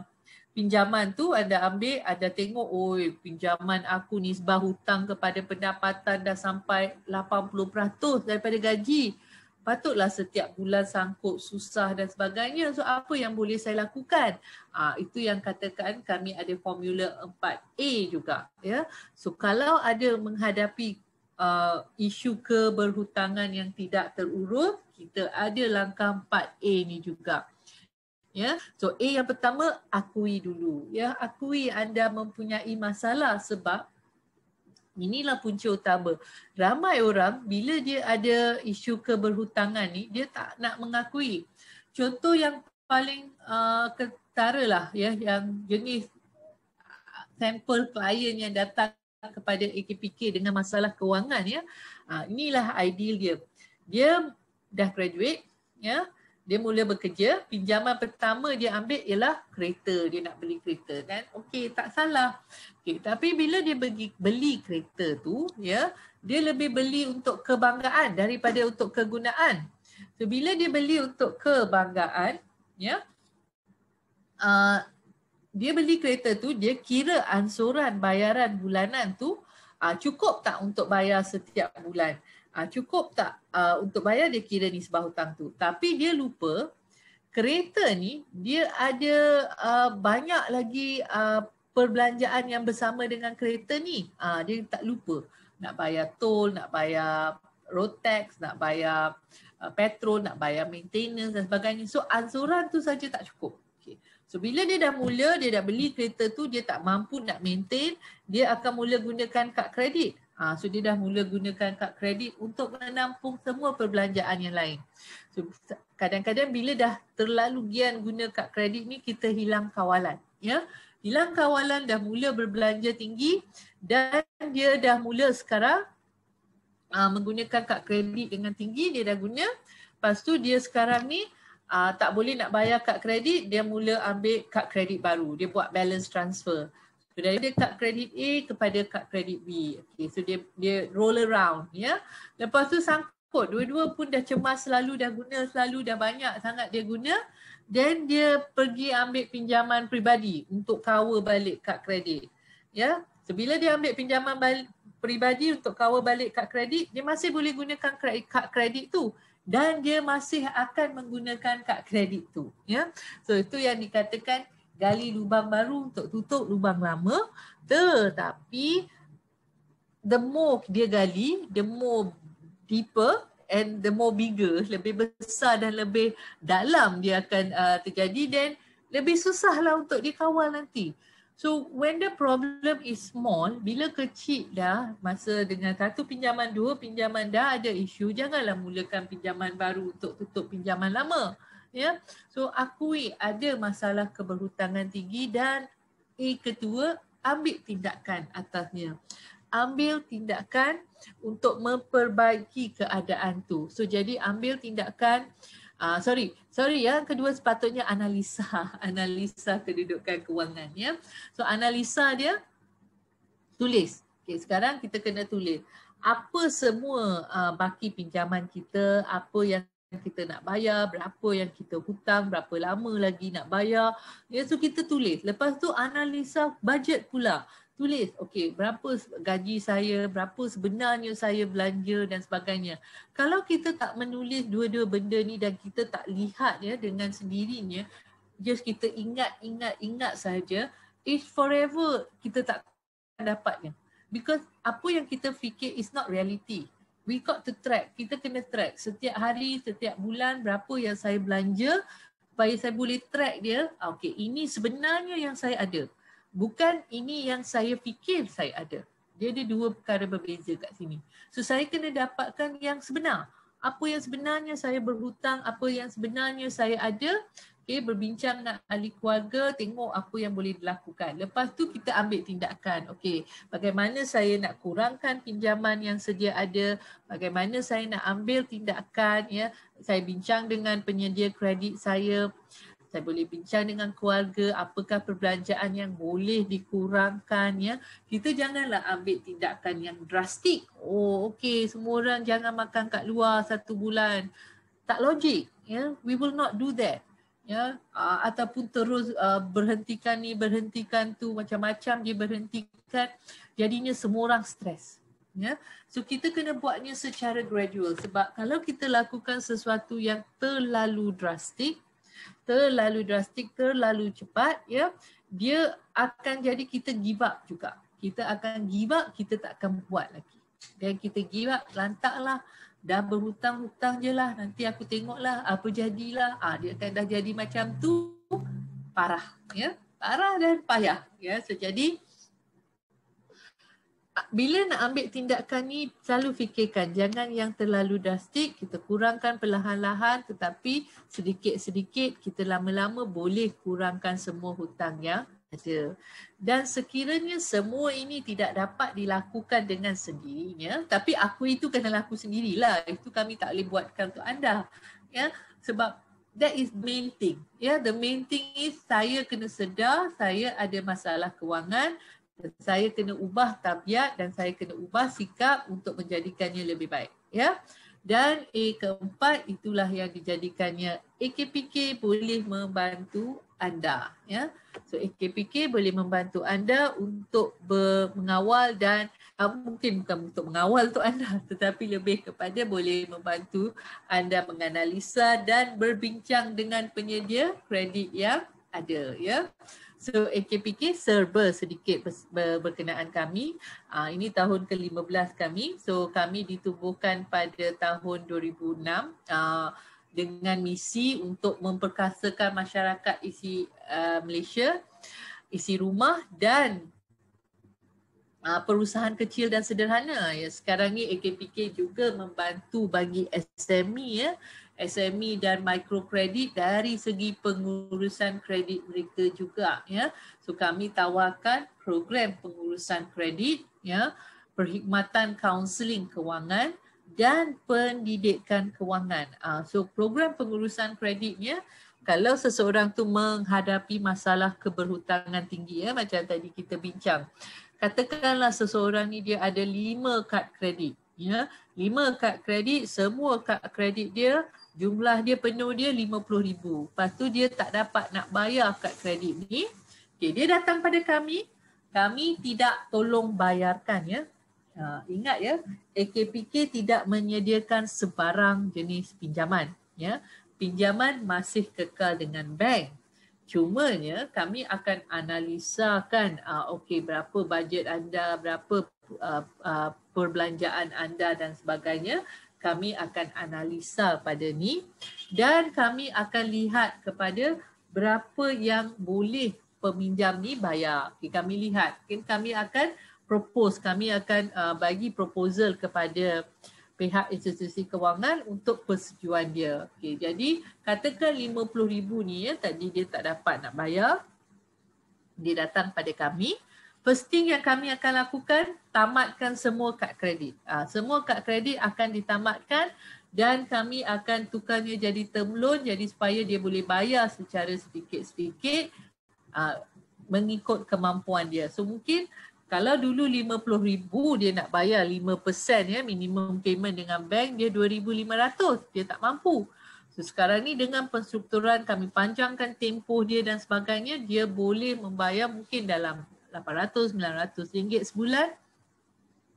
pinjaman tu anda ambil ada tengok oi pinjaman aku ni sebab hutang kepada pendapatan dah sampai 80% daripada gaji patutlah setiap bulan sangkut susah dan sebagainya so apa yang boleh saya lakukan ha, itu yang katakan kami ada formula 4A juga ya so kalau ada menghadapi Uh, isu keberhutangan yang tidak terurus, kita ada langkah 4A ni juga ya so a yang pertama akui dulu ya akui anda mempunyai masalah sebab inilah punca utama ramai orang bila dia ada isu keberhutangan ni dia tak nak mengakui contoh yang paling uh, ketara lah ya yang jenis uh, sampel klien yang datang kepada AKPK dengan masalah kewangan ya uh, inilah ideal dia dia dah graduate ya dia mula bekerja, pinjaman pertama dia ambil ialah kereta. Dia nak beli kereta kan. Okey, tak salah. Okay, tapi bila dia beli, beli kereta tu, ya, dia lebih beli untuk kebanggaan daripada untuk kegunaan. So, bila dia beli untuk kebanggaan, ya, uh, dia beli kereta tu, dia kira ansuran bayaran bulanan tu uh, cukup tak untuk bayar setiap bulan uh, cukup tak uh, untuk bayar dia kira nisbah hutang tu tapi dia lupa kereta ni dia ada uh, banyak lagi uh, perbelanjaan yang bersama dengan kereta ni uh, dia tak lupa nak bayar tol nak bayar road tax nak bayar uh, petrol nak bayar maintenance dan sebagainya so ansuran tu saja tak cukup So bila dia dah mula, dia dah beli kereta tu, dia tak mampu nak maintain, dia akan mula gunakan kad kredit. Ha, so dia dah mula gunakan kad kredit untuk menampung semua perbelanjaan yang lain. So kadang-kadang bila dah terlalu gian guna kad kredit ni kita hilang kawalan, ya. Hilang kawalan dah mula berbelanja tinggi dan dia dah mula sekarang uh, menggunakan kad kredit dengan tinggi dia dah guna. Lepas tu dia sekarang ni uh, tak boleh nak bayar kad kredit, dia mula ambil kad kredit baru. Dia buat balance transfer. So dari kad kredit A kepada kad kredit B. Okay, so dia dia roll around. ya. Lepas tu sangkut. Dua-dua pun dah cemas selalu, dah guna selalu, dah banyak sangat dia guna. Then dia pergi ambil pinjaman peribadi untuk cover balik kad kredit. Ya, yeah. so bila dia ambil pinjaman balik, peribadi untuk cover balik kad kredit, dia masih boleh gunakan kredit, kad kredit tu dan dia masih akan menggunakan kad kredit tu. Ya, yeah. so itu yang dikatakan gali lubang baru untuk tutup lubang lama tetapi the more dia gali the more deeper and the more bigger lebih besar dan lebih dalam dia akan uh, terjadi dan lebih susahlah untuk dikawal nanti so when the problem is small bila kecil dah masa dengan satu pinjaman dua pinjaman dah ada isu janganlah mulakan pinjaman baru untuk tutup pinjaman lama ya so akui ada masalah keberhutangan tinggi dan A ketua ambil tindakan atasnya ambil tindakan untuk memperbaiki keadaan tu so jadi ambil tindakan Uh, sorry, sorry ya. Kedua sepatutnya analisa, analisa kedudukan kewangan ya. So analisa dia tulis. Okay, sekarang kita kena tulis apa semua uh, baki pinjaman kita, apa yang kita nak bayar, berapa yang kita hutang, berapa lama lagi nak bayar. Ya, so kita tulis. Lepas tu analisa bajet pula. Tulis, okay, berapa gaji saya, berapa sebenarnya saya belanja dan sebagainya. Kalau kita tak menulis dua-dua benda ni dan kita tak lihat ya dengan sendirinya, just kita ingat, ingat, ingat saja, it's forever kita tak dapatnya. Because apa yang kita fikir is not reality we got to track. Kita kena track setiap hari, setiap bulan berapa yang saya belanja supaya saya boleh track dia. Ah, Okey, ini sebenarnya yang saya ada. Bukan ini yang saya fikir saya ada. Dia ada dua perkara berbeza kat sini. So saya kena dapatkan yang sebenar. Apa yang sebenarnya saya berhutang, apa yang sebenarnya saya ada okay, berbincang dengan ahli keluarga tengok apa yang boleh dilakukan. Lepas tu kita ambil tindakan. Okay, bagaimana saya nak kurangkan pinjaman yang sedia ada? Bagaimana saya nak ambil tindakan ya? Saya bincang dengan penyedia kredit saya. Saya boleh bincang dengan keluarga apakah perbelanjaan yang boleh dikurangkan ya. Kita janganlah ambil tindakan yang drastik. Oh, okay, semua orang jangan makan kat luar satu bulan. Tak logik ya. We will not do that ya uh, ataupun terus uh, berhentikan ni berhentikan tu macam-macam dia berhentikan jadinya semua orang stres ya so kita kena buatnya secara gradual sebab kalau kita lakukan sesuatu yang terlalu drastik terlalu drastik terlalu cepat ya dia akan jadi kita give up juga kita akan give up kita tak akan buat lagi dan kita give up lantaklah dah berhutang-hutang je lah nanti aku tengok lah apa jadilah ah ha, dia kan dah jadi macam tu parah ya parah dan payah ya so jadi bila nak ambil tindakan ni selalu fikirkan jangan yang terlalu drastik kita kurangkan perlahan-lahan tetapi sedikit-sedikit kita lama-lama boleh kurangkan semua hutang yang bekerja dan sekiranya semua ini tidak dapat dilakukan dengan sendirinya tapi aku itu kena laku sendirilah itu kami tak boleh buatkan untuk anda ya sebab that is main thing ya the main thing is saya kena sedar saya ada masalah kewangan dan saya kena ubah tabiat dan saya kena ubah sikap untuk menjadikannya lebih baik ya dan A keempat itulah yang dijadikannya AKPK boleh membantu anda. Ya. So AKPK boleh membantu anda untuk mengawal dan uh, mungkin bukan untuk mengawal tu anda tetapi lebih kepada boleh membantu anda menganalisa dan berbincang dengan penyedia kredit yang ada. Ya. So AKPK serba sedikit berkenaan kami. Uh, ini tahun ke-15 kami. So kami ditubuhkan pada tahun 2006. Uh, dengan misi untuk memperkasakan masyarakat isi uh, Malaysia, isi rumah dan uh, perusahaan kecil dan sederhana. Ya, sekarang ni AKPK juga membantu bagi SME ya, SME dan mikrokredit dari segi pengurusan kredit mereka juga ya. So kami tawarkan program pengurusan kredit ya, perkhidmatan kaunseling kewangan dan pendidikan kewangan. Uh, so program pengurusan kreditnya kalau seseorang tu menghadapi masalah keberhutangan tinggi ya macam tadi kita bincang. Katakanlah seseorang ni dia ada lima kad kredit ya. Lima kad kredit, semua kad kredit dia jumlah dia penuh dia RM50,000. Lepas tu dia tak dapat nak bayar kad kredit ni. Okay, dia datang pada kami, kami tidak tolong bayarkan ya. Ha, ingat ya, AKPK tidak menyediakan sebarang jenis pinjaman. Ya. Pinjaman masih kekal dengan bank. Cuma Cumanya kami akan analisakan uh, ah, okay, berapa budget anda, berapa uh, uh, perbelanjaan anda dan sebagainya. Kami akan analisa pada ni dan kami akan lihat kepada berapa yang boleh peminjam ni bayar. Okay, kami lihat. Okay, kami akan propose kami akan uh, bagi proposal kepada pihak institusi kewangan untuk persetujuan dia. Okey, jadi katakan 50000 ni ya tadi dia tak dapat nak bayar dia datang pada kami. First thing yang kami akan lakukan tamatkan semua kad kredit. Uh, semua kad kredit akan ditamatkan dan kami akan tukarnya jadi term loan jadi supaya dia boleh bayar secara sedikit-sedikit ah, mengikut kemampuan dia. So mungkin kalau dulu RM50,000 dia nak bayar 5% ya minimum payment dengan bank dia RM2,500. Dia tak mampu. So sekarang ni dengan penstrukturan kami panjangkan tempoh dia dan sebagainya dia boleh membayar mungkin dalam RM800, RM900 sebulan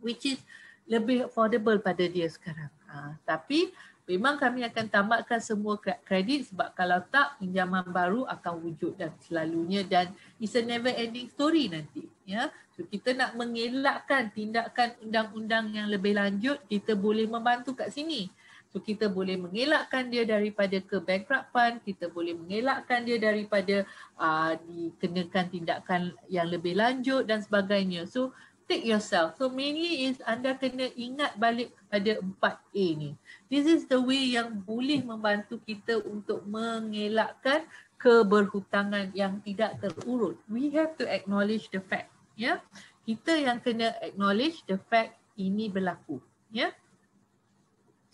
which is lebih affordable pada dia sekarang. Ha, tapi memang kami akan tamatkan semua kredit sebab kalau tak pinjaman baru akan wujud dan selalunya dan it's a never ending story nanti ya so kita nak mengelakkan tindakan undang-undang yang lebih lanjut kita boleh membantu kat sini so kita boleh mengelakkan dia daripada ke bankruptcy kita boleh mengelakkan dia daripada uh, dikenakan tindakan yang lebih lanjut dan sebagainya so take yourself so mainly is anda kena ingat balik kepada 4A ni This is the way yang boleh membantu kita untuk mengelakkan keberhutangan yang tidak terurut. We have to acknowledge the fact. yeah? kita yang kena acknowledge the fact ini berlaku. Yeah?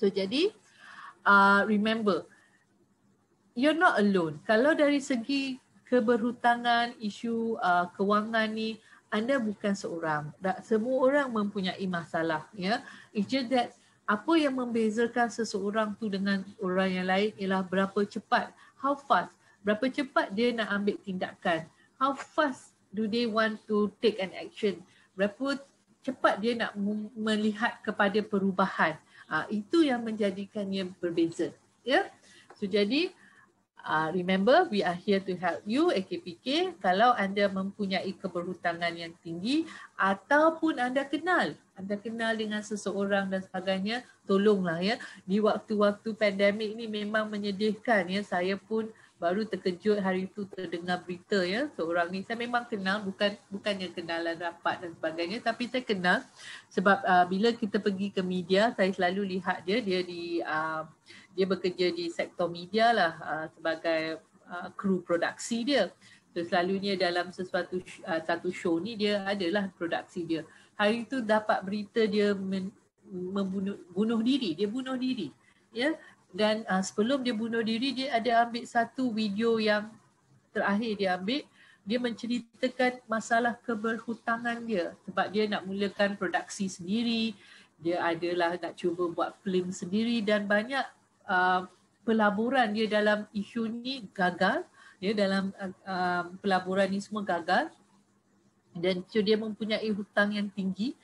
So jadi, uh, remember, you're not alone. Kalau dari segi keberhutangan, isu uh, kewangan ni, anda bukan seorang. Tak Semua orang mempunyai masalah. Yeah? It's just that apa yang membezakan seseorang tu dengan orang yang lain ialah berapa cepat how fast berapa cepat dia nak ambil tindakan how fast do they want to take an action berapa cepat dia nak melihat kepada perubahan uh, itu yang menjadikannya berbeza ya yeah? so jadi Uh, remember, we are here to help you, AKPK. Kalau anda mempunyai keberhutangan yang tinggi ataupun anda kenal, anda kenal dengan seseorang dan sebagainya, tolonglah ya. Di waktu-waktu pandemik ini memang menyedihkan ya. Saya pun baru terkejut hari itu terdengar berita ya seorang ni saya memang kenal bukan bukannya kenalan rapat dan sebagainya tapi saya kenal sebab uh, bila kita pergi ke media saya selalu lihat dia dia di uh, dia bekerja di sektor media lah uh, sebagai uh, kru produksi dia. So, selalunya dalam sesuatu uh, satu show ni dia adalah produksi dia. Hari itu dapat berita dia membunuh bunuh diri, dia bunuh diri. Ya. Yeah? Dan uh, sebelum dia bunuh diri dia ada ambil satu video yang terakhir dia ambil dia menceritakan masalah keberhutangan dia sebab dia nak mulakan produksi sendiri dia adalah nak cuba buat film sendiri dan banyak uh, pelaburan dia dalam isu ni gagal ya dalam uh, pelaburan ni semua gagal dan so dia mempunyai hutang yang tinggi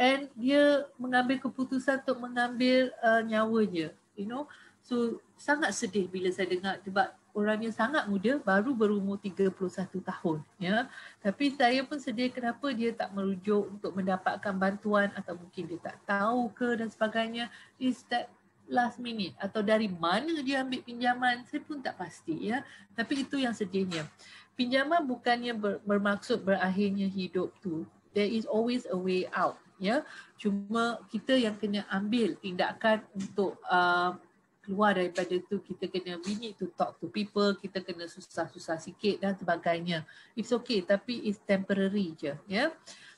and dia mengambil keputusan untuk mengambil uh, nyawanya you know so sangat sedih bila saya dengar sebab orangnya sangat muda baru berumur 31 tahun ya tapi saya pun sedih kenapa dia tak merujuk untuk mendapatkan bantuan atau mungkin dia tak tahu ke dan sebagainya is that last minute atau dari mana dia ambil pinjaman saya pun tak pasti ya tapi itu yang sedihnya pinjaman bukannya bermaksud berakhirnya hidup tu there is always a way out ya cuma kita yang kena ambil tindakan untuk uh, keluar daripada tu kita kena we need to talk to people kita kena susah-susah sikit dan sebagainya it's okay tapi it's temporary je ya yeah?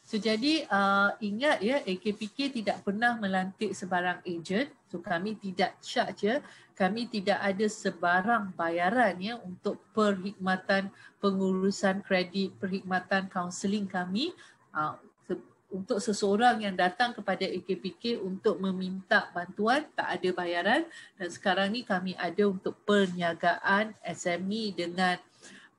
So, jadi uh, ingat ya AKPK tidak pernah melantik sebarang ejen. So kami tidak charge ya. Kami tidak ada sebarang bayaran ya untuk perkhidmatan pengurusan kredit, perkhidmatan kaunseling kami uh, se- untuk seseorang yang datang kepada AKPK untuk meminta bantuan tak ada bayaran dan sekarang ni kami ada untuk perniagaan SME dengan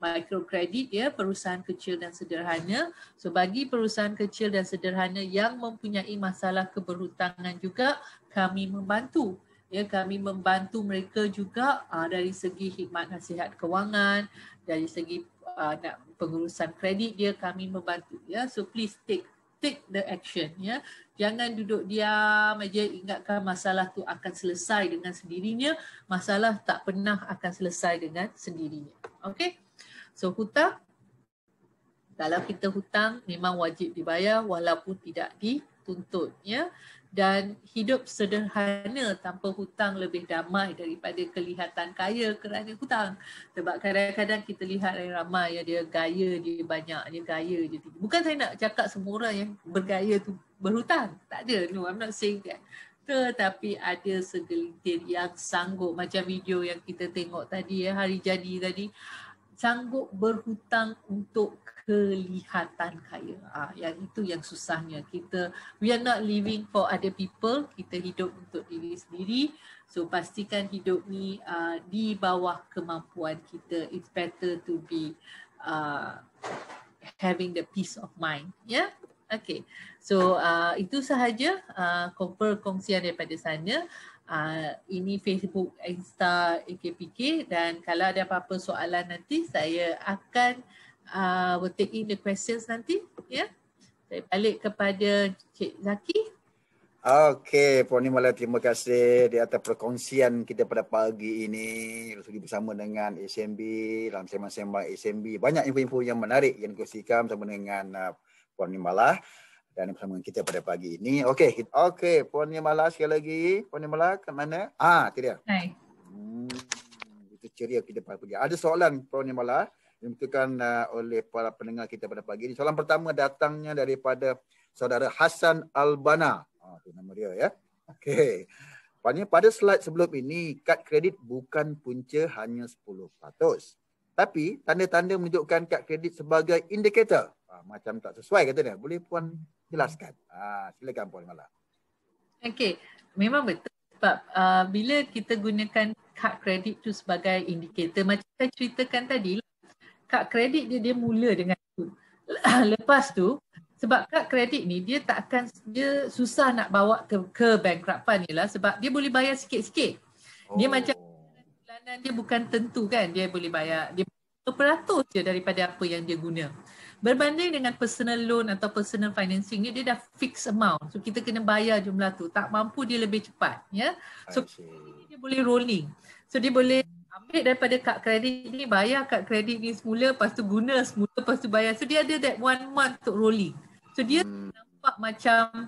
mikrokredit ya perusahaan kecil dan sederhana. So bagi perusahaan kecil dan sederhana yang mempunyai masalah keberhutangan juga kami membantu. Ya kami membantu mereka juga uh, dari segi khidmat nasihat kewangan, dari segi uh, nak pengurusan kredit dia kami membantu ya. So please take take the action ya. Jangan duduk diam aja ingatkan masalah tu akan selesai dengan sendirinya. Masalah tak pernah akan selesai dengan sendirinya. Okay. So hutang, kalau kita hutang memang wajib dibayar walaupun tidak dituntut. Ya? Dan hidup sederhana tanpa hutang lebih damai daripada kelihatan kaya kerana hutang. Sebab kadang-kadang kita lihat yang ramai yang dia gaya dia banyak, dia gaya dia tinggi. Bukan saya nak cakap semua orang yang bergaya tu berhutang. Tak ada. No, I'm not saying that. Tetapi ada segelintir yang sanggup macam video yang kita tengok tadi ya hari jadi tadi sanggup berhutang untuk kelihatan kaya. ha, yang itu yang susahnya. Kita we are not living for other people. Kita hidup untuk diri sendiri. So pastikan hidup ni uh, di bawah kemampuan kita. It's better to be uh, having the peace of mind. Yeah. Okay. So uh, itu sahaja uh, kongsian daripada sana. Ah, ini Facebook, Insta, AKPK dan kalau ada apa-apa soalan nanti saya akan uh, will take in the questions nanti. Ya. Yeah. Saya balik kepada Cik Zaki. Okey, Puan Imala, terima kasih di atas perkongsian kita pada pagi ini. Sudi bersama dengan SMB, dalam sembang-sembang SMB. Banyak info-info yang menarik yang dikongsikan bersama dengan uh, Puan Imala dan bersama kita pada pagi ini. Okey, okey, Puan Malas, sekali lagi. Puan Nirmala ke mana? Ah, itu dia. Hai. Hmm, itu ceria kita pada pagi. Ada soalan Puan Nirmala yang ditukan uh, oleh para pendengar kita pada pagi ini. Soalan pertama datangnya daripada saudara Hasan Albana. Ah, itu nama dia ya. Okey. Pada pada slide sebelum ini, kad kredit bukan punca hanya 10%. Tapi tanda-tanda menunjukkan kad kredit sebagai indikator ha, macam tak sesuai kata dia. Boleh puan jelaskan. Ha, silakan puan Malah. Okey, memang betul sebab uh, bila kita gunakan kad kredit tu sebagai indikator macam saya ceritakan tadi kad kredit dia dia mula dengan tu. Lepas tu sebab kad kredit ni dia tak akan dia susah nak bawa ke, ke bankruptan ni lah sebab dia boleh bayar sikit-sikit. Dia oh. macam bulanan dia bukan tentu kan dia boleh bayar dia beratus je daripada apa yang dia guna. Berbanding dengan personal loan atau personal financing ni dia dah fixed amount. So kita kena bayar jumlah tu. Tak mampu dia lebih cepat. Ya. Yeah? So ini dia boleh rolling. So dia boleh ambil daripada kad kredit ni, bayar kad kredit ni semula, lepas tu guna semula, lepas tu bayar. So dia ada that one month untuk rolling. So dia hmm. nampak macam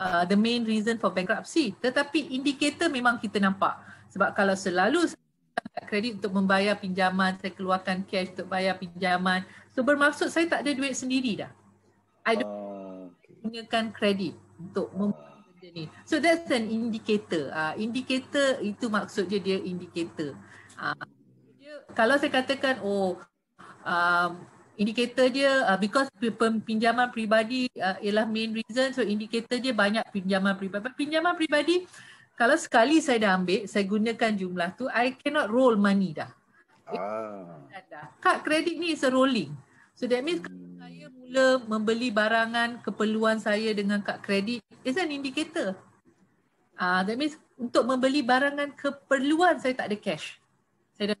uh, the main reason for bankruptcy. Tetapi indikator memang kita nampak. Sebab kalau selalu kredit untuk membayar pinjaman, saya keluarkan cash untuk bayar pinjaman. So bermaksud saya tak ada duit sendiri dah. I don't uh, okay. gunakan kredit untuk ah. membuat benda ni. So that's an indicator. Uh, indicator itu maksud dia dia indicator. Uh, dia, kalau saya katakan oh um, indicator dia uh, because pinjaman peribadi uh, ialah main reason so indicator dia banyak pinjaman peribadi. Pinjaman peribadi kalau sekali saya dah ambil, saya gunakan jumlah tu, I cannot roll money dah. Ah. Kad kredit ni is a rolling. So that means kalau hmm. saya mula membeli barangan keperluan saya dengan kak kredit, it's an indicator. Ah, uh, that means untuk membeli barangan keperluan saya tak ada cash. Saya dah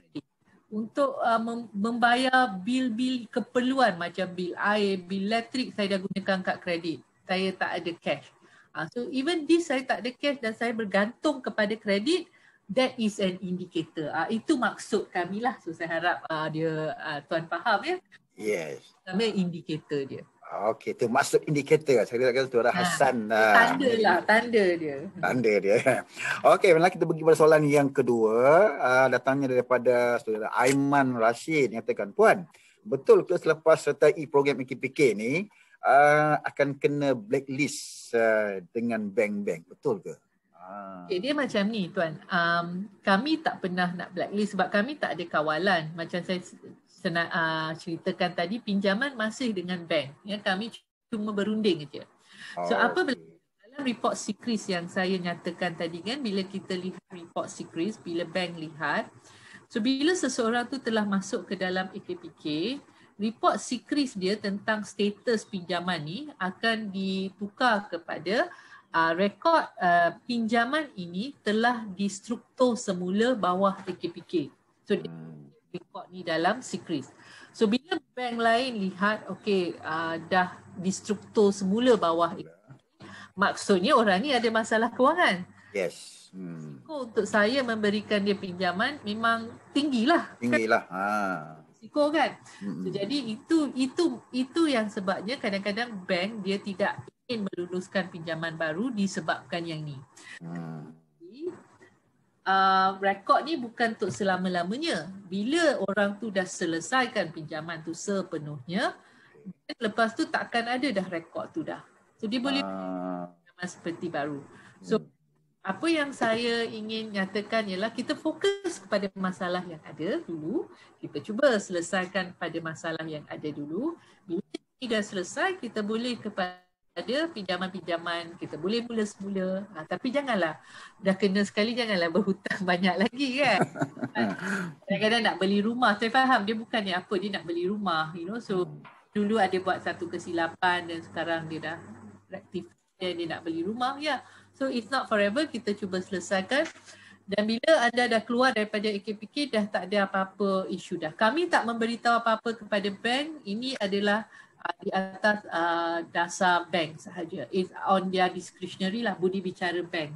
kredit. Untuk uh, mem- membayar bil-bil keperluan macam bil air, bil elektrik saya dah gunakan kad kredit. Saya tak ada cash. Uh, so even this saya tak ada cash dan saya bergantung kepada kredit, that is an indicator. Uh, itu maksud kami lah. So saya harap uh, dia uh, tuan faham ya. Yes. Kami indicator dia. Okay, tu maksud indikator. Lah. Saya kata kata tu adalah Hasan. Ha, lah. tanda lah, tanda dia. Tanda dia. Okay, mana kita pergi pada soalan yang kedua. Uh, datangnya daripada saudara Aiman Rashid yang katakan, Puan, betul ke selepas sertai program EKPK ni, uh, akan kena blacklist uh, dengan bank-bank betul ke? Okay, ah. eh, dia macam ni tuan. Um, kami tak pernah nak blacklist sebab kami tak ada kawalan. Macam saya sena- uh, ceritakan tadi pinjaman masih dengan bank. Ya, kami cuma berunding aja. So oh, apa okay. dalam report secrets yang saya nyatakan tadi kan bila kita lihat report secrets, bila bank lihat. So bila seseorang tu telah masuk ke dalam AKPK, report secret dia tentang status pinjaman ni akan ditukar kepada uh, rekod uh, pinjaman ini telah distruktur semula bawah AKPK. So hmm. rekod ni dalam secret. So bila bank lain lihat okey uh, dah distruktur semula bawah AKPK, maksudnya orang ni ada masalah kewangan. Yes. Hmm. Untuk saya memberikan dia pinjaman memang tinggilah. Tinggilah. Kan? Ha risiko kan. So, jadi itu itu itu yang sebabnya kadang-kadang bank dia tidak ingin meluluskan pinjaman baru disebabkan yang ni. Jadi, uh, ah, rekod ni bukan untuk selama-lamanya. Bila orang tu dah selesaikan pinjaman tu sepenuhnya, lepas tu takkan ada dah rekod tu dah. So dia boleh uh. pinjaman seperti baru. So hmm apa yang saya ingin nyatakan ialah kita fokus kepada masalah yang ada dulu. Kita cuba selesaikan pada masalah yang ada dulu. Bila ini dah selesai, kita boleh kepada pinjaman-pinjaman. Kita boleh mula semula. Ha, tapi janganlah, dah kena sekali janganlah berhutang banyak lagi kan. Ha, kadang-kadang nak beli rumah. Saya faham dia bukan yang apa, dia nak beli rumah. You know, so dulu ada buat satu kesilapan dan sekarang dia dah rectify dia nak beli rumah. Ya, So if not forever, kita cuba selesaikan. Dan bila anda dah keluar daripada AKPK, dah tak ada apa-apa isu dah. Kami tak memberitahu apa-apa kepada bank. Ini adalah uh, di atas uh, dasar bank sahaja. It's on their discretionary lah, budi bicara bank.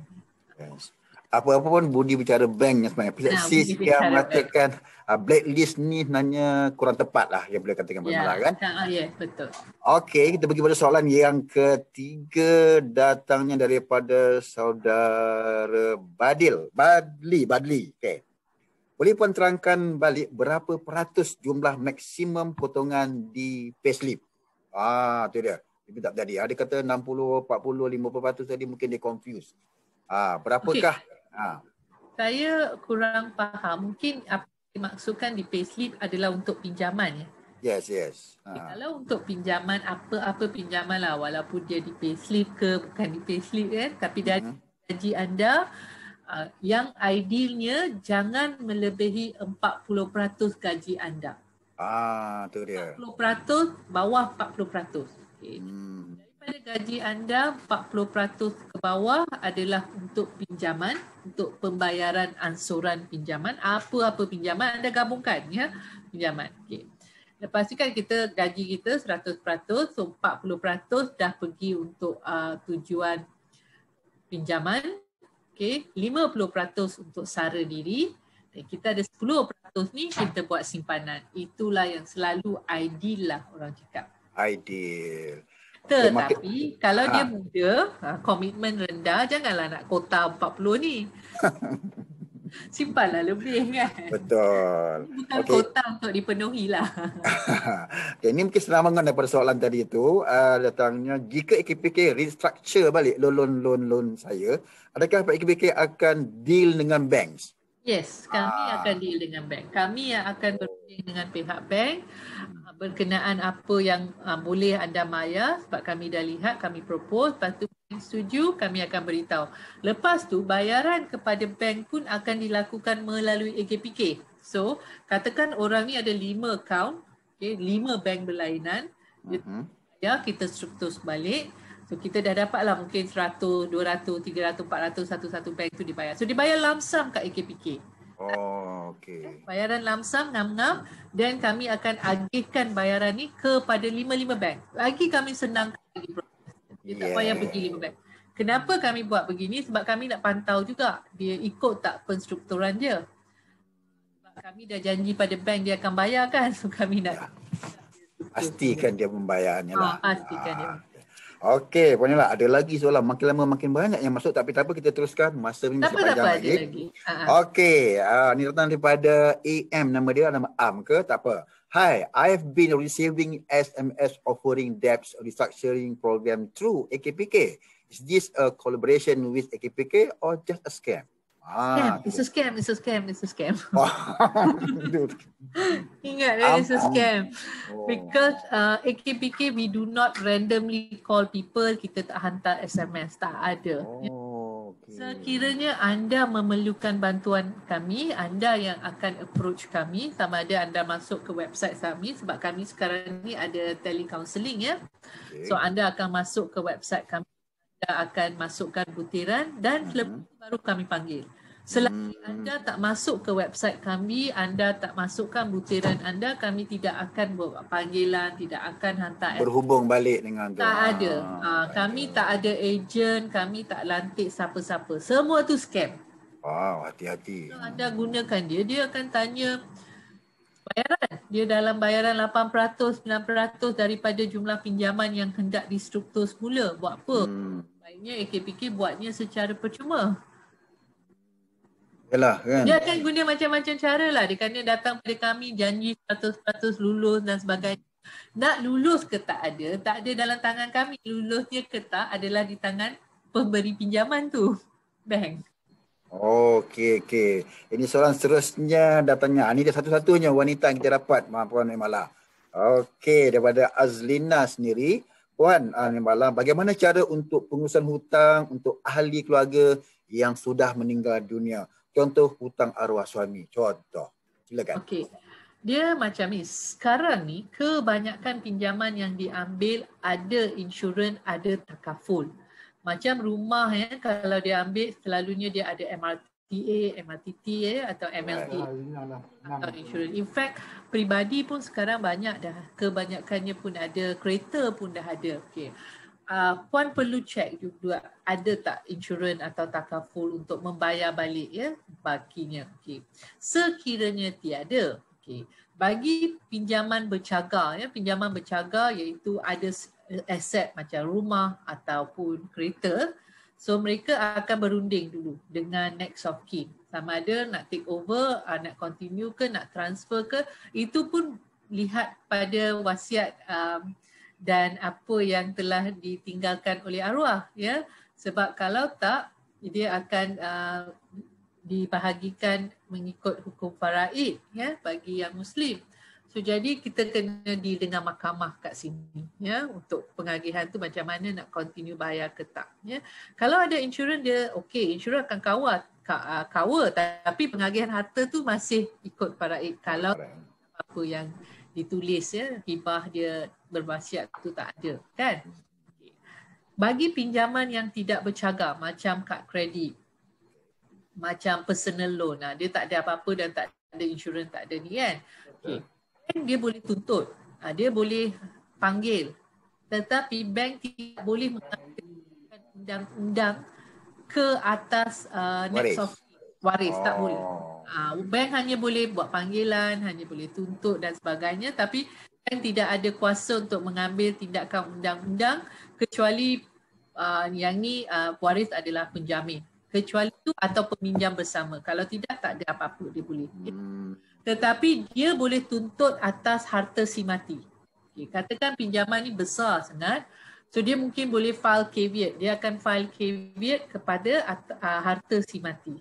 Yes apa-apa pun budi bicara bank yang sebenarnya. Ha, Sis yang mengatakan uh, blacklist ni sebenarnya kurang tepat lah yang boleh katakan yeah. Ya, Malah, kan? Ha, ya, betul. Okey, kita pergi pada soalan yang ketiga datangnya daripada saudara Badil. Badli, Badli. Okay. Boleh puan terangkan balik berapa peratus jumlah maksimum potongan di payslip? Ah, tu dia. Dia tak tadi. Ada ah, kata 60, 40, 50 peratus tadi mungkin dia confuse. Ah, berapakah okay. Ah. Saya kurang faham. Mungkin apa dimaksudkan di payslip adalah untuk pinjaman ya. Yes, yes. Ha. Kalau untuk pinjaman apa-apa pinjaman lah walaupun dia di payslip ke bukan di payslip kan tapi dari mm-hmm. gaji anda ah, yang idealnya jangan melebihi 40% gaji anda. Ah, tu dia. 40% bawah 40%. Okay. Hmm gaji anda 40% ke bawah adalah untuk pinjaman, untuk pembayaran ansuran pinjaman. Apa-apa pinjaman anda gabungkan ya pinjaman. Okay. Lepas tu kan kita gaji kita 100%, so 40% dah pergi untuk uh, tujuan pinjaman. Okay. 50% untuk sara diri. Dan kita ada 10% ni kita buat simpanan. Itulah yang selalu ideal lah orang cakap. Ideal. Tetapi kalau ha. dia muda, komitmen ha, rendah, janganlah nak kota 40 ni. Simpanlah lebih kan. Betul. Bukan okay. kota untuk dipenuhi lah. okay, ini mungkin senamangan daripada soalan tadi itu. Uh, ah, datangnya, jika EKPK restructure balik loan-loan-loan saya, adakah Pak EKPK akan deal dengan banks? Yes, kami ah. akan deal dengan bank. Kami yang akan oh. berunding dengan pihak bank berkenaan apa yang uh, boleh anda maya sebab kami dah lihat kami propose lepas tu setuju kami akan beritahu lepas tu bayaran kepada bank pun akan dilakukan melalui AGPK so katakan orang ni ada lima account okey 5 bank berlainan uh-huh. ya kita struktur balik so kita dah dapatlah mungkin 100 200 300 400 satu-satu bank tu dibayar so dibayar lamsam kat AGPK Oh, okay. Bayaran lamsam ngam-ngam dan kami akan agihkan bayaran ni kepada lima-lima bank. Lagi kami senang lagi proses. tak payah pergi lima bank. Kenapa kami buat begini? Sebab kami nak pantau juga dia ikut tak penstrukturan dia. Sebab kami dah janji pada bank dia akan bayarkan. So kami nak... Ya. Pastikan dia membayarnya lah. Ha, pastikan ha. dia. Ah. Okey, Puan lah ada lagi soalan. Makin lama makin banyak yang masuk. Tapi tak apa, kita teruskan. Masa ni masih panjang lagi. lagi. Okey, uh, ni datang daripada AM. Nama dia nama Am ke? Tak apa. Hi, have been receiving SMS offering debts restructuring program through AKPK. Is this a collaboration with AKPK or just a scam? Ah, it's scam, it's scam, it's scam. Oh, Ingat, um, it's scam. Oh. Because uh, AKPK, we do not randomly call people, kita tak hantar SMS, tak ada. Oh, okay. Sekiranya anda memerlukan bantuan kami, anda yang akan approach kami, sama ada anda masuk ke website kami, sebab kami sekarang ni ada telecounseling, ya. Okay. So, anda akan masuk ke website kami, anda akan masukkan butiran dan selepas mhm. uh-huh. baru kami panggil. Selagi hmm. anda tak masuk ke website kami, anda tak masukkan butiran anda, kami tidak akan buat panggilan, tidak akan hantar berhubung ad- balik dengan tak tu. ada. Ha, ha, kami ada. tak ada agent, kami tak lantik siapa-siapa. Semua tu scam. Wow, hati-hati. Kalau anda gunakan dia, dia akan tanya bayaran. Dia dalam bayaran 8%, 9% daripada jumlah pinjaman yang hendak distruktur semula. Buat apa? Hmm. Baiknya AKPK buatnya secara percuma. Yalah, kan? Dia akan guna macam-macam cara lah. Dia kena datang pada kami janji 100% lulus dan sebagainya. Nak lulus ke tak ada, tak ada dalam tangan kami. Lulusnya ke tak adalah di tangan pemberi pinjaman tu. Bank. Okay okay. Ini soalan seterusnya datangnya. Ini ah, dia satu-satunya wanita yang kita dapat, Puan Malah. Okay daripada Azlina sendiri. Puan ah, Malah, bagaimana cara untuk pengurusan hutang untuk ahli keluarga yang sudah meninggal dunia? Contoh hutang arwah suami. Contoh. Silakan. Okey. Dia macam ni. Sekarang ni kebanyakan pinjaman yang diambil ada insurans, ada takaful. Macam rumah ya, kalau dia ambil selalunya dia ada MRT. TA, eh, MRTT ya, atau ya, MLT. Atau insurans. In fact, pribadi pun sekarang banyak dah. Kebanyakannya pun ada. Kereta pun dah ada. Okay uh, puan perlu cek juga ada tak insurans atau takaful untuk membayar balik ya bakinya okey sekiranya tiada okey bagi pinjaman bercagar ya pinjaman bercagar iaitu ada aset macam rumah ataupun kereta so mereka akan berunding dulu dengan next of kin sama ada nak take over ah, nak continue ke nak transfer ke itu pun lihat pada wasiat uh, dan apa yang telah ditinggalkan oleh arwah ya sebab kalau tak dia akan uh, dibahagikan mengikut hukum faraid ya bagi yang muslim so jadi kita kena di dengan mahkamah kat sini ya untuk pengagihan tu macam mana nak continue bayar ke tak ya kalau ada insurans dia okey insurans akan kawal kawal uh, tapi pengagihan harta tu masih ikut faraid kalau apa yang ditulis ya hibah dia berbasiat tu tak ada kan bagi pinjaman yang tidak bercagar macam kad kredit macam personal loan ah, dia tak ada apa-apa dan tak ada insurans tak ada ni kan okay. bank dia boleh tuntut ah, dia boleh panggil tetapi bank tidak boleh mengambil undang-undang ke atas uh, next of waris oh. tak boleh uh, ah, bank hanya boleh buat panggilan, hanya boleh tuntut dan sebagainya tapi bank tidak ada kuasa untuk mengambil tindakan undang-undang kecuali uh, yang ni uh, waris adalah penjamin. Kecuali itu atau peminjam bersama. Kalau tidak tak ada apa-apa dia boleh. Hmm. Tetapi dia boleh tuntut atas harta si mati. Okay. Katakan pinjaman ini besar sangat. So dia mungkin boleh file caveat. Dia akan file caveat kepada harta si mati.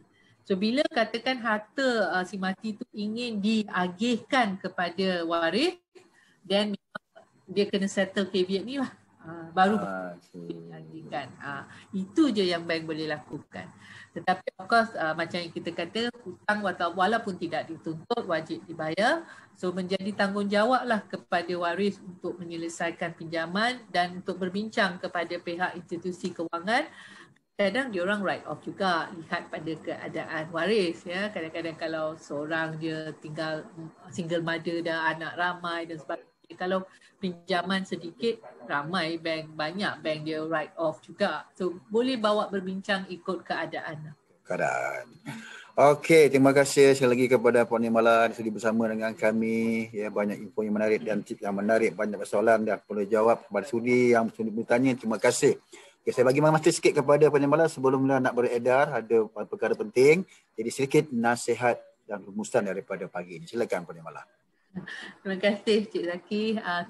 So bila katakan harta uh, si mati tu ingin diagihkan kepada waris then dia kena settle caveat ni lah. Uh, baru ah, diagihkan. Uh, itu je yang bank boleh lakukan. Tetapi of course uh, macam yang kita kata hutang walaupun tidak dituntut wajib dibayar. So menjadi tanggungjawab lah kepada waris untuk menyelesaikan pinjaman dan untuk berbincang kepada pihak institusi kewangan kadang dia orang write off juga lihat pada keadaan waris ya kadang-kadang kalau seorang dia tinggal single mother dan anak ramai dan sebagainya kalau pinjaman sedikit ramai bank banyak bank dia write off juga so boleh bawa berbincang ikut keadaan keadaan Okey, terima kasih sekali lagi kepada Puan Nirmala sudah bersama dengan kami. Ya, banyak info yang menarik dan tip yang menarik, banyak persoalan dan perlu jawab kepada sudi yang sudi bertanya. Terima kasih. Okay, saya bagi masa sikit kepada penyembalan sebelumlah nak beredar ada perkara penting. Jadi sedikit nasihat dan rumusan daripada pagi ini. Silakan penyembalan. Terima kasih Cik Zaki. Ah,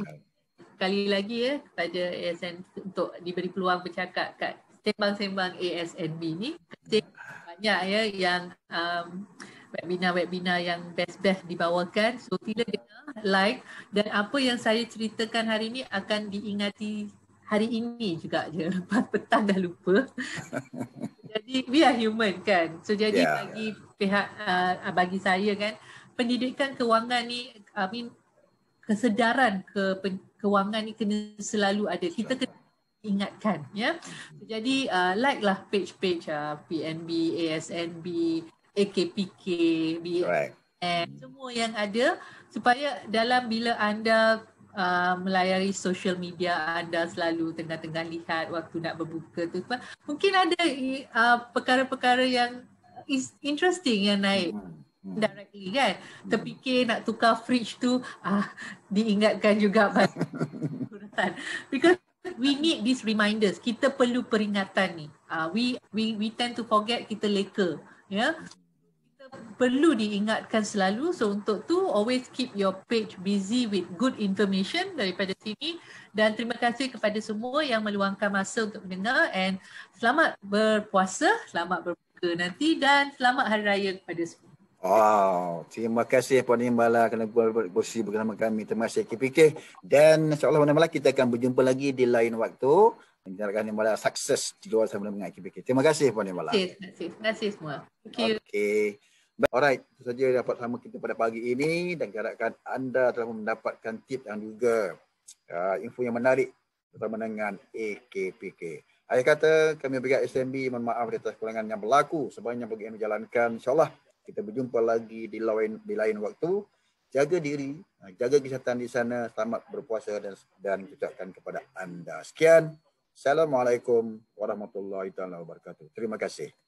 sekali lagi ya kepada ASN untuk diberi peluang bercakap kat sembang-sembang ASNB ni. banyak ya yang um, webinar-webinar yang best-best dibawakan. So, sila dengar, like. Dan apa yang saya ceritakan hari ini akan diingati hari ini juga je lepas petang dah lupa jadi we are human kan so jadi yeah, bagi ya. pihak uh, bagi saya kan pendidikan kewangan ni i mean kesedaran ke kewangan ni kena selalu ada kita kena ingatkan ya so, jadi uh, like lah page page uh, PNB ASNB AKPK BN, right. semua yang ada supaya dalam bila anda Uh, melayari social media anda selalu tengah-tengah lihat waktu nak berbuka tu mungkin ada uh, perkara-perkara yang is interesting yang naik hmm, hmm. directly kan hmm. terfikir nak tukar fridge tu uh, diingatkan juga banyak because we need these reminders kita perlu peringatan ni uh, we we we tend to forget kita leka ya yeah? perlu diingatkan selalu. So untuk tu always keep your page busy with good information daripada sini dan terima kasih kepada semua yang meluangkan masa untuk mendengar and selamat berpuasa, selamat berbuka nanti dan selamat hari raya kepada semua. Wow, terima kasih Puan Imbala kerana bersih bersama kami. Terima kasih KPK dan insyaAllah Allah Imbala kita akan berjumpa lagi di lain waktu. Menjelaskan Puan Imbala sukses di luar sana dengan KPK. Terima kasih Puan Imbala. Terima kasih, terima kasih semua. Thank you. Okay. Baik. Alright, itu saja dapat sama kita pada pagi ini dan harapkan anda telah mendapatkan tip yang juga uh, info yang menarik tentang dengan AKPK. Akhir kata, kami pihak SMB mohon maaf atas kekurangan yang berlaku sebabnya bagi yang menjalankan. InsyaAllah kita berjumpa lagi di lain, di lain waktu. Jaga diri, jaga kesihatan di sana. Selamat berpuasa dan dan ucapkan kepada anda. Sekian. Assalamualaikum warahmatullahi wabarakatuh. Terima kasih.